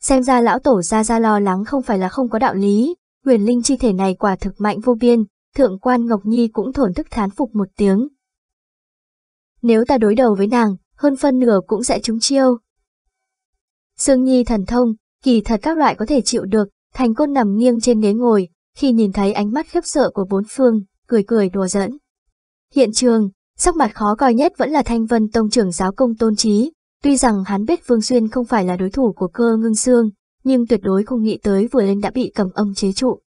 Xem ra lão tổ ra ra lo lắng không phải là không có đạo lý, huyền linh chi thể này quả thực mạnh vô biên, thượng quan Ngọc Nhi cũng thổn thức thán phục một tiếng. Nếu ta đối đầu với nàng, hơn phân nửa cũng sẽ trúng chiêu. Sương Nhi thần thông, kỳ thật các loại có thể chịu được, thành côn nằm nghiêng trên ghế ngồi, khi nhìn thấy ánh mắt khiếp sợ của bốn phương, cười cười đùa dẫn. Hiện trường, sắc mặt khó coi nhất vẫn là Thanh Vân Tông trưởng giáo công tôn trí, tuy rằng hắn biết Vương Xuyên không phải là đối thủ của cơ ngưng xương, nhưng tuyệt đối không nghĩ tới vừa lên đã bị cầm âm chế trụ.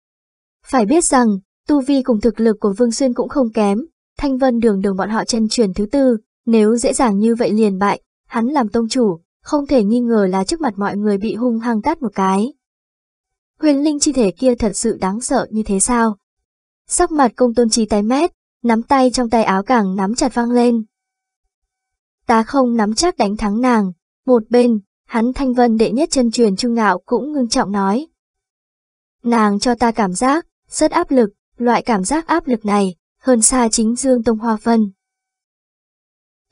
Phải biết rằng, tu vi cùng thực lực của Vương Xuyên cũng không kém, Thanh Vân đường đường bọn họ chân truyền thứ tư, nếu dễ dàng như vậy liền bại, hắn làm tông chủ, không thể nghi ngờ là trước mặt mọi người bị hung hăng tát một cái, huyền linh chi thể kia thật sự đáng sợ như thế sao? Sắc mặt công tôn trí tái mét, nắm tay trong tay áo càng nắm chặt vang lên. Ta không nắm chắc đánh thắng nàng, một bên, hắn thanh vân đệ nhất chân truyền trung ngạo cũng ngưng trọng nói. Nàng cho ta cảm giác, rất áp lực, loại cảm giác áp lực này, hơn xa chính Dương Tông Hoa Vân.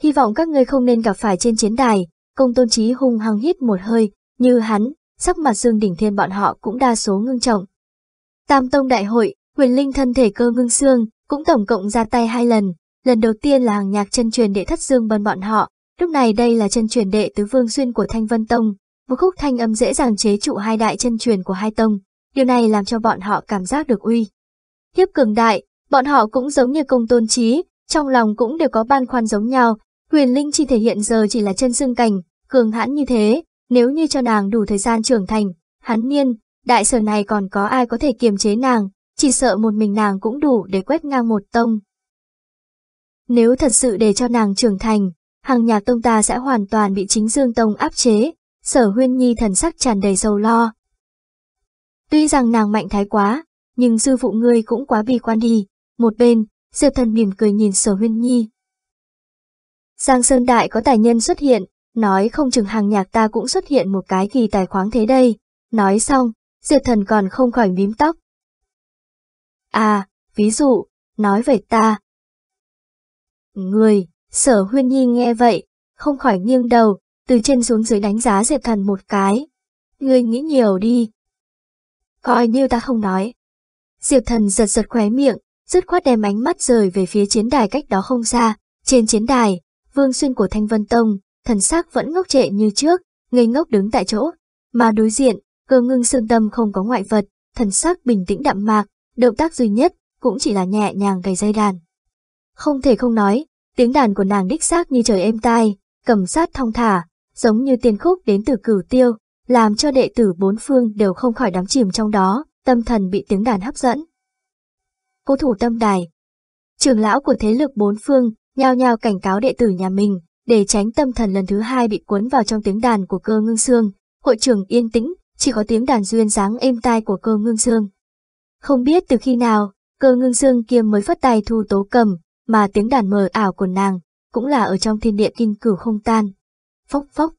Hy vọng các ngươi không nên gặp phải trên chiến đài, công tôn trí hung hăng hít một hơi, như hắn, sắc mặt Dương đỉnh Thiên bọn họ cũng đa số ngưng trọng. Tam Tông Đại Hội, quyền linh thân thể cơ ngưng xương, cũng tổng cộng ra tay hai lần. Lần đầu tiên là hàng nhạc chân truyền đệ thất Dương Bân bọn họ, lúc này đây là chân truyền đệ tứ vương xuyên của Thanh Vân Tông. Một khúc thanh âm dễ dàng chế trụ hai đại chân truyền của hai tông, điều này làm cho bọn họ cảm giác được uy. Hiếp cường đại, bọn họ cũng giống như công tôn trí, trong lòng cũng đều có ban khoan giống nhau, quyền linh chỉ thể hiện giờ chỉ là chân xương cảnh, cường hãn như thế, nếu như cho nàng đủ thời gian trưởng thành, hắn niên, đại sở này còn có ai có thể kiềm chế nàng, chỉ sợ một mình nàng cũng đủ để quét ngang một tông. Nếu thật sự để cho nàng trưởng thành, hàng nhạc tông ta sẽ hoàn toàn bị chính dương tông áp chế, sở huyên nhi thần sắc tràn đầy sầu lo. Tuy rằng nàng mạnh thái quá, nhưng sư phụ ngươi cũng quá bi quan đi, một bên, diệp thần mỉm cười nhìn sở huyên nhi. Giang Sơn Đại có tài nhân xuất hiện, nói không chừng hàng nhạc ta cũng xuất hiện một cái kỳ tài khoáng thế đây. Nói xong, Diệp Thần còn không khỏi bím tóc. À, ví dụ, nói về ta. Người, sở huyên nhi nghe vậy, không khỏi nghiêng đầu, từ trên xuống dưới đánh giá Diệp Thần một cái. người nghĩ nhiều đi. Coi như ta không nói. Diệp Thần giật giật khóe miệng, dứt khoát đem ánh mắt rời về phía chiến đài cách đó không xa. Trên chiến đài, Vương Xuyên của Thanh Vân Tông thần sắc vẫn ngốc trệ như trước, ngây ngốc đứng tại chỗ. Mà đối diện, cơ ngưng xương tâm không có ngoại vật, thần sắc bình tĩnh đậm mạc, động tác duy nhất cũng chỉ là nhẹ nhàng gầy dây đàn. Không thể không nói, tiếng đàn của nàng đích xác như trời êm tai, cầm sát thong thả, giống như tiên khúc đến từ cửu tiêu, làm cho đệ tử bốn phương đều không khỏi đắm chìm trong đó, tâm thần bị tiếng đàn hấp dẫn. Cố thủ tâm đài Trường lão của thế lực bốn phương, nhao nhao cảnh cáo đệ tử nhà mình, để tránh tâm thần lần thứ hai bị cuốn vào trong tiếng đàn của cơ ngưng xương, hội trưởng yên tĩnh, chỉ có tiếng đàn duyên dáng êm tai của cơ ngưng xương. Không biết từ khi nào, cơ ngưng xương kia mới phất tay thu tố cầm, mà tiếng đàn mờ ảo của nàng cũng là ở trong thiên địa kinh cử không tan. Phốc phốc.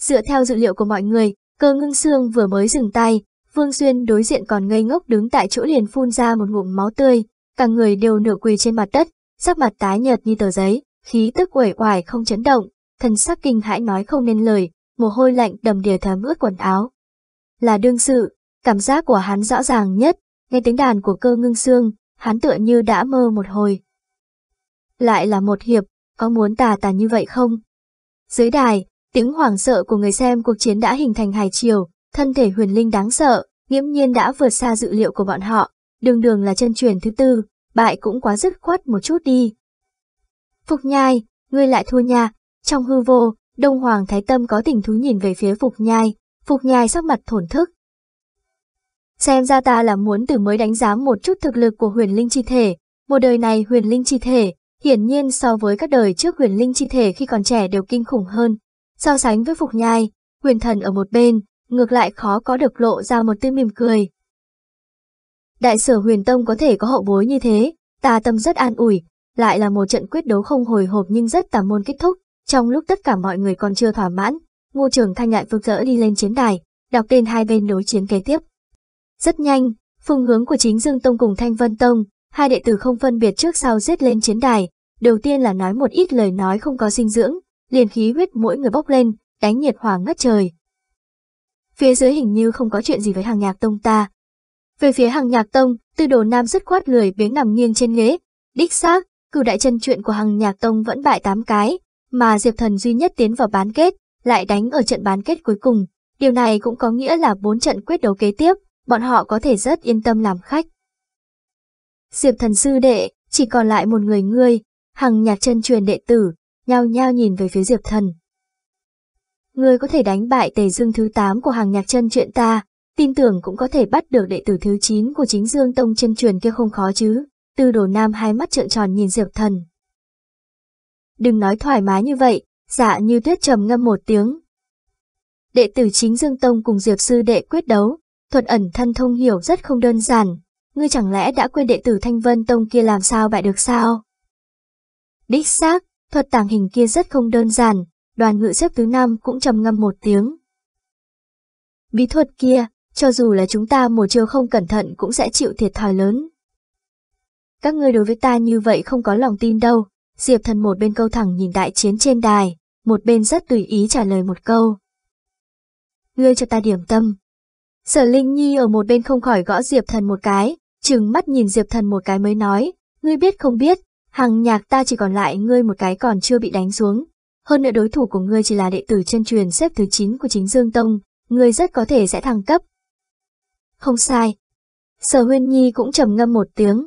Dựa theo dự liệu của mọi người, cơ ngưng xương vừa mới dừng tay, Vương Xuyên đối diện còn ngây ngốc đứng tại chỗ liền phun ra một ngụm máu tươi, cả người đều nửa quỳ trên mặt đất, sắc mặt tái nhợt như tờ giấy, khí tức uể oải không chấn động, thần sắc kinh hãi nói không nên lời, mồ hôi lạnh đầm đìa thấm ướt quần áo. Là đương sự, cảm giác của hắn rõ ràng nhất, nghe tiếng đàn của cơ ngưng xương, hắn tựa như đã mơ một hồi. Lại là một hiệp, có muốn tà tà như vậy không? Dưới đài, tiếng hoảng sợ của người xem cuộc chiến đã hình thành hải chiều, thân thể huyền linh đáng sợ, nghiễm nhiên đã vượt xa dự liệu của bọn họ, đường đường là chân truyền thứ tư, bại cũng quá dứt khoát một chút đi, Phục nhai, ngươi lại thua nha. Trong hư vô, Đông Hoàng Thái Tâm có tình thú nhìn về phía Phục nhai, Phục nhai sắc mặt thổn thức. Xem ra ta là muốn từ mới đánh giá một chút thực lực của huyền linh chi thể. Một đời này huyền linh chi thể, hiển nhiên so với các đời trước huyền linh chi thể khi còn trẻ đều kinh khủng hơn. So sánh với Phục nhai, huyền thần ở một bên, ngược lại khó có được lộ ra một tư mỉm cười. Đại sở huyền tông có thể có hậu bối như thế, ta tâm rất an ủi, lại là một trận quyết đấu không hồi hộp nhưng rất tà môn kết thúc, trong lúc tất cả mọi người còn chưa thỏa mãn, Ngô trưởng Thanh lại vực rỡ đi lên chiến đài, đọc tên hai bên đối chiến kế tiếp. Rất nhanh, phương hướng của chính Dương Tông cùng Thanh Vân Tông, hai đệ tử không phân biệt trước sau giết lên chiến đài, đầu tiên là nói một ít lời nói không có dinh dưỡng, liền khí huyết mỗi người bốc lên, đánh nhiệt hỏa ngất trời. Phía dưới hình như không có chuyện gì với hàng nhạc tông ta. Về phía hàng nhạc tông, tư đồ nam rất khoát lười biếng nằm nghiêng trên ghế, đích xác, cửu đại chân truyện của Hằng Nhạc Tông vẫn bại tám cái, mà Diệp Thần duy nhất tiến vào bán kết, lại đánh ở trận bán kết cuối cùng. Điều này cũng có nghĩa là bốn trận quyết đấu kế tiếp, bọn họ có thể rất yên tâm làm khách. Diệp Thần sư đệ, chỉ còn lại một người ngươi, Hằng Nhạc chân truyền đệ tử, nhao nhao nhìn về phía Diệp Thần. Ngươi có thể đánh bại Tề Dương thứ tám của Hằng Nhạc chân truyện ta, tin tưởng cũng có thể bắt được đệ tử thứ chín của chính Dương Tông chân truyền kia không khó chứ. Tư đồ nam hai mắt trợn tròn nhìn Diệp Thần. Đừng nói thoải mái như vậy, dạ như tuyết trầm ngâm một tiếng. Đệ tử chính Dương Tông cùng Diệp Sư đệ quyết đấu, thuật ẩn thân thông hiểu rất không đơn giản. Ngươi chẳng lẽ đã quên đệ tử Thanh Vân Tông kia làm sao bại được sao? Đích xác, thuật tàng hình kia rất không đơn giản, đoàn ngự xếp thứ năm cũng trầm ngâm một tiếng. Bí thuật kia, cho dù là chúng ta một chiều không cẩn thận cũng sẽ chịu thiệt thòi lớn. Các ngươi đối với ta như vậy không có lòng tin đâu. Diệp thần một bên câu thẳng nhìn đại chiến trên đài, một bên rất tùy ý trả lời một câu. Ngươi cho ta điểm tâm. Sở Linh Nhi ở một bên không khỏi gõ Diệp thần một cái, trừng mắt nhìn Diệp thần một cái mới nói, ngươi biết không biết, hàng nhạc ta chỉ còn lại ngươi một cái còn chưa bị đánh xuống. Hơn nữa đối thủ của ngươi chỉ là đệ tử chân truyền xếp thứ 9 của chính Dương Tông, ngươi rất có thể sẽ thăng cấp. Không sai. Sở Huyên Nhi cũng trầm ngâm một tiếng,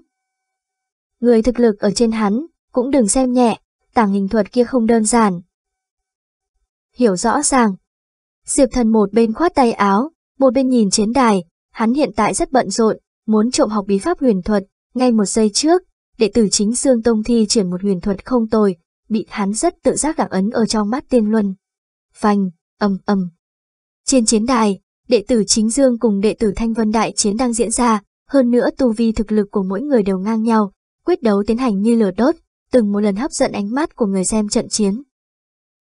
người thực lực ở trên hắn, cũng đừng xem nhẹ, tàng hình thuật kia không đơn giản. Hiểu rõ ràng, Diệp thần một bên khoát tay áo, một bên nhìn chiến đài, hắn hiện tại rất bận rộn, muốn trộm học bí pháp huyền thuật, ngay một giây trước, đệ tử chính Dương Tông thi triển một huyền thuật không tồi, bị hắn rất tự giác cảm ấn ở trong mắt tiên luân. Phanh, ầm ầm. Trên chiến đài, đệ tử chính Dương cùng đệ tử Thanh Vân Đại Chiến đang diễn ra, hơn nữa tu vi thực lực của mỗi người đều ngang nhau, quyết đấu tiến hành như lửa đốt, từng một lần hấp dẫn ánh mắt của người xem trận chiến.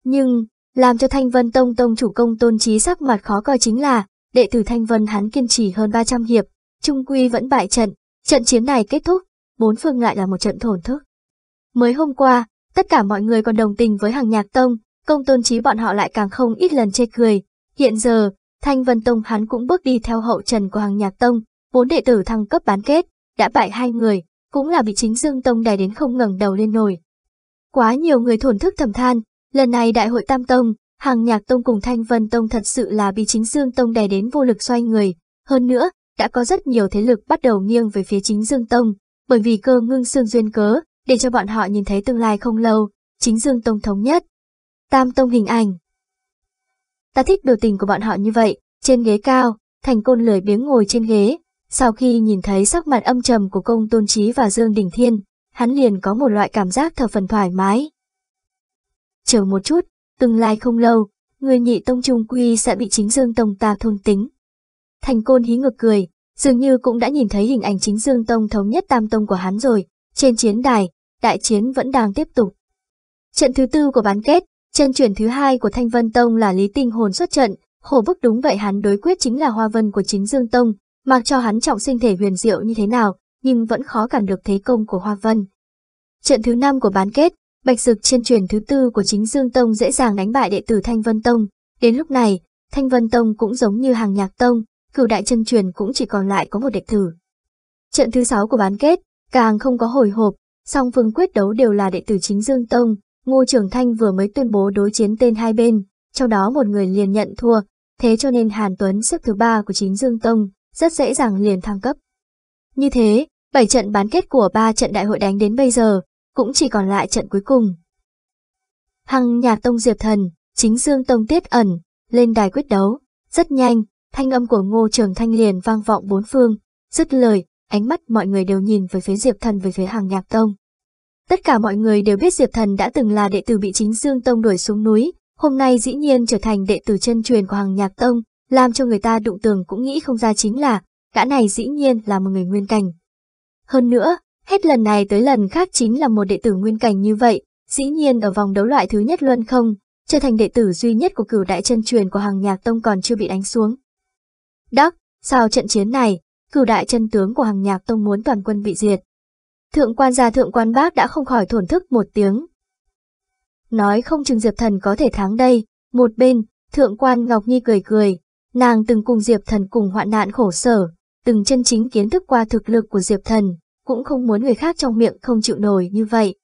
Nhưng, làm cho Thanh Vân Tông Tông chủ công tôn trí sắc mặt khó coi chính là, đệ tử Thanh Vân hắn kiên trì hơn 300 hiệp, trung quy vẫn bại trận, trận chiến này kết thúc, bốn phương lại là một trận thổn thức. Mới hôm qua, tất cả mọi người còn đồng tình với hàng nhạc tông, công tôn trí bọn họ lại càng không ít lần chê cười. Hiện giờ, Thanh Vân Tông hắn cũng bước đi theo hậu trần của hàng nhạc tông, bốn đệ tử thăng cấp bán kết, đã bại hai người, cũng là bị chính Dương Tông đè đến không ngẩng đầu lên nổi. Quá nhiều người thổn thức thầm than, lần này đại hội Tam Tông, hàng nhạc Tông cùng Thanh Vân Tông thật sự là bị chính Dương Tông đè đến vô lực xoay người, hơn nữa, đã có rất nhiều thế lực bắt đầu nghiêng về phía chính Dương Tông, bởi vì cơ ngưng xương duyên cớ, để cho bọn họ nhìn thấy tương lai không lâu, chính Dương Tông thống nhất. Tam Tông hình ảnh Ta thích biểu tình của bọn họ như vậy, trên ghế cao, thành côn lười biếng ngồi trên ghế, sau khi nhìn thấy sắc mặt âm trầm của công tôn trí và Dương Đình Thiên, hắn liền có một loại cảm giác thở phần thoải mái. Chờ một chút, tương lai không lâu, người nhị tông trung quy sẽ bị chính Dương Tông ta thôn tính. Thành côn hí ngược cười, dường như cũng đã nhìn thấy hình ảnh chính Dương Tông thống nhất tam tông của hắn rồi, trên chiến đài, đại chiến vẫn đang tiếp tục. Trận thứ tư của bán kết, chân chuyển thứ hai của Thanh Vân Tông là Lý Tinh Hồn xuất trận, khổ bức đúng vậy hắn đối quyết chính là Hoa Vân của chính Dương Tông, Mặc cho hắn trọng sinh thể huyền diệu như thế nào, nhưng vẫn khó cản được thế công của Hoa Vân. Trận thứ năm của bán kết, Bạch Dực trên truyền thứ tư của chính Dương Tông dễ dàng đánh bại đệ tử Thanh Vân Tông. Đến lúc này, Thanh Vân Tông cũng giống như hàng nhạc Tông, cửu đại chân truyền cũng chỉ còn lại có một đệ tử. Trận thứ sáu của bán kết, càng không có hồi hộp, song phương quyết đấu đều là đệ tử chính Dương Tông. Ngô Trường Thanh vừa mới tuyên bố đối chiến tên hai bên, trong đó một người liền nhận thua, thế cho nên Hàn Tuấn xếp thứ ba của chính Dương Tông rất dễ dàng liền thăng cấp. Như thế, 7 trận bán kết của 3 trận đại hội đánh đến bây giờ, cũng chỉ còn lại trận cuối cùng. Hằng nhạc tông diệp thần, chính dương tông tiết ẩn, lên đài quyết đấu, rất nhanh, thanh âm của ngô trường thanh liền vang vọng bốn phương, dứt lời, ánh mắt mọi người đều nhìn về phía diệp thần về phía hằng nhạc tông. Tất cả mọi người đều biết Diệp Thần đã từng là đệ tử bị chính Dương Tông đuổi xuống núi, hôm nay dĩ nhiên trở thành đệ tử chân truyền của hằng nhạc tông, làm cho người ta đụng tường cũng nghĩ không ra chính là, gã này dĩ nhiên là một người nguyên cảnh. Hơn nữa, hết lần này tới lần khác chính là một đệ tử nguyên cảnh như vậy, dĩ nhiên ở vòng đấu loại thứ nhất luân không, trở thành đệ tử duy nhất của cửu đại chân truyền của hàng nhạc tông còn chưa bị đánh xuống. Đắc, sau trận chiến này, cửu đại chân tướng của hàng nhạc tông muốn toàn quân bị diệt. Thượng quan gia thượng quan bác đã không khỏi thổn thức một tiếng. Nói không chừng Diệp Thần có thể thắng đây, một bên, thượng quan Ngọc Nhi cười cười, Nàng từng cùng Diệp Thần cùng hoạn nạn khổ sở, từng chân chính kiến thức qua thực lực của Diệp Thần, cũng không muốn người khác trong miệng không chịu nổi như vậy.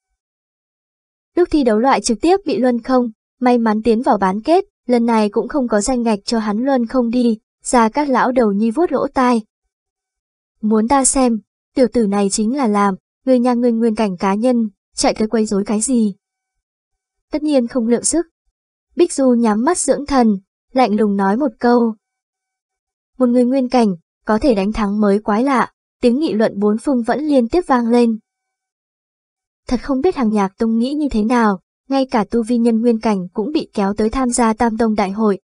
Lúc thi đấu loại trực tiếp bị Luân không, may mắn tiến vào bán kết, lần này cũng không có danh ngạch cho hắn Luân không đi, ra các lão đầu nhi vuốt lỗ tai. Muốn ta xem, tiểu tử này chính là làm, người nhà người nguyên cảnh cá nhân, chạy tới quấy rối cái gì. Tất nhiên không lượng sức. Bích Du nhắm mắt dưỡng thần, lạnh lùng nói một câu, một người nguyên cảnh, có thể đánh thắng mới quái lạ, tiếng nghị luận bốn phương vẫn liên tiếp vang lên. Thật không biết hàng nhạc tông nghĩ như thế nào, ngay cả tu vi nhân nguyên cảnh cũng bị kéo tới tham gia tam tông đại hội,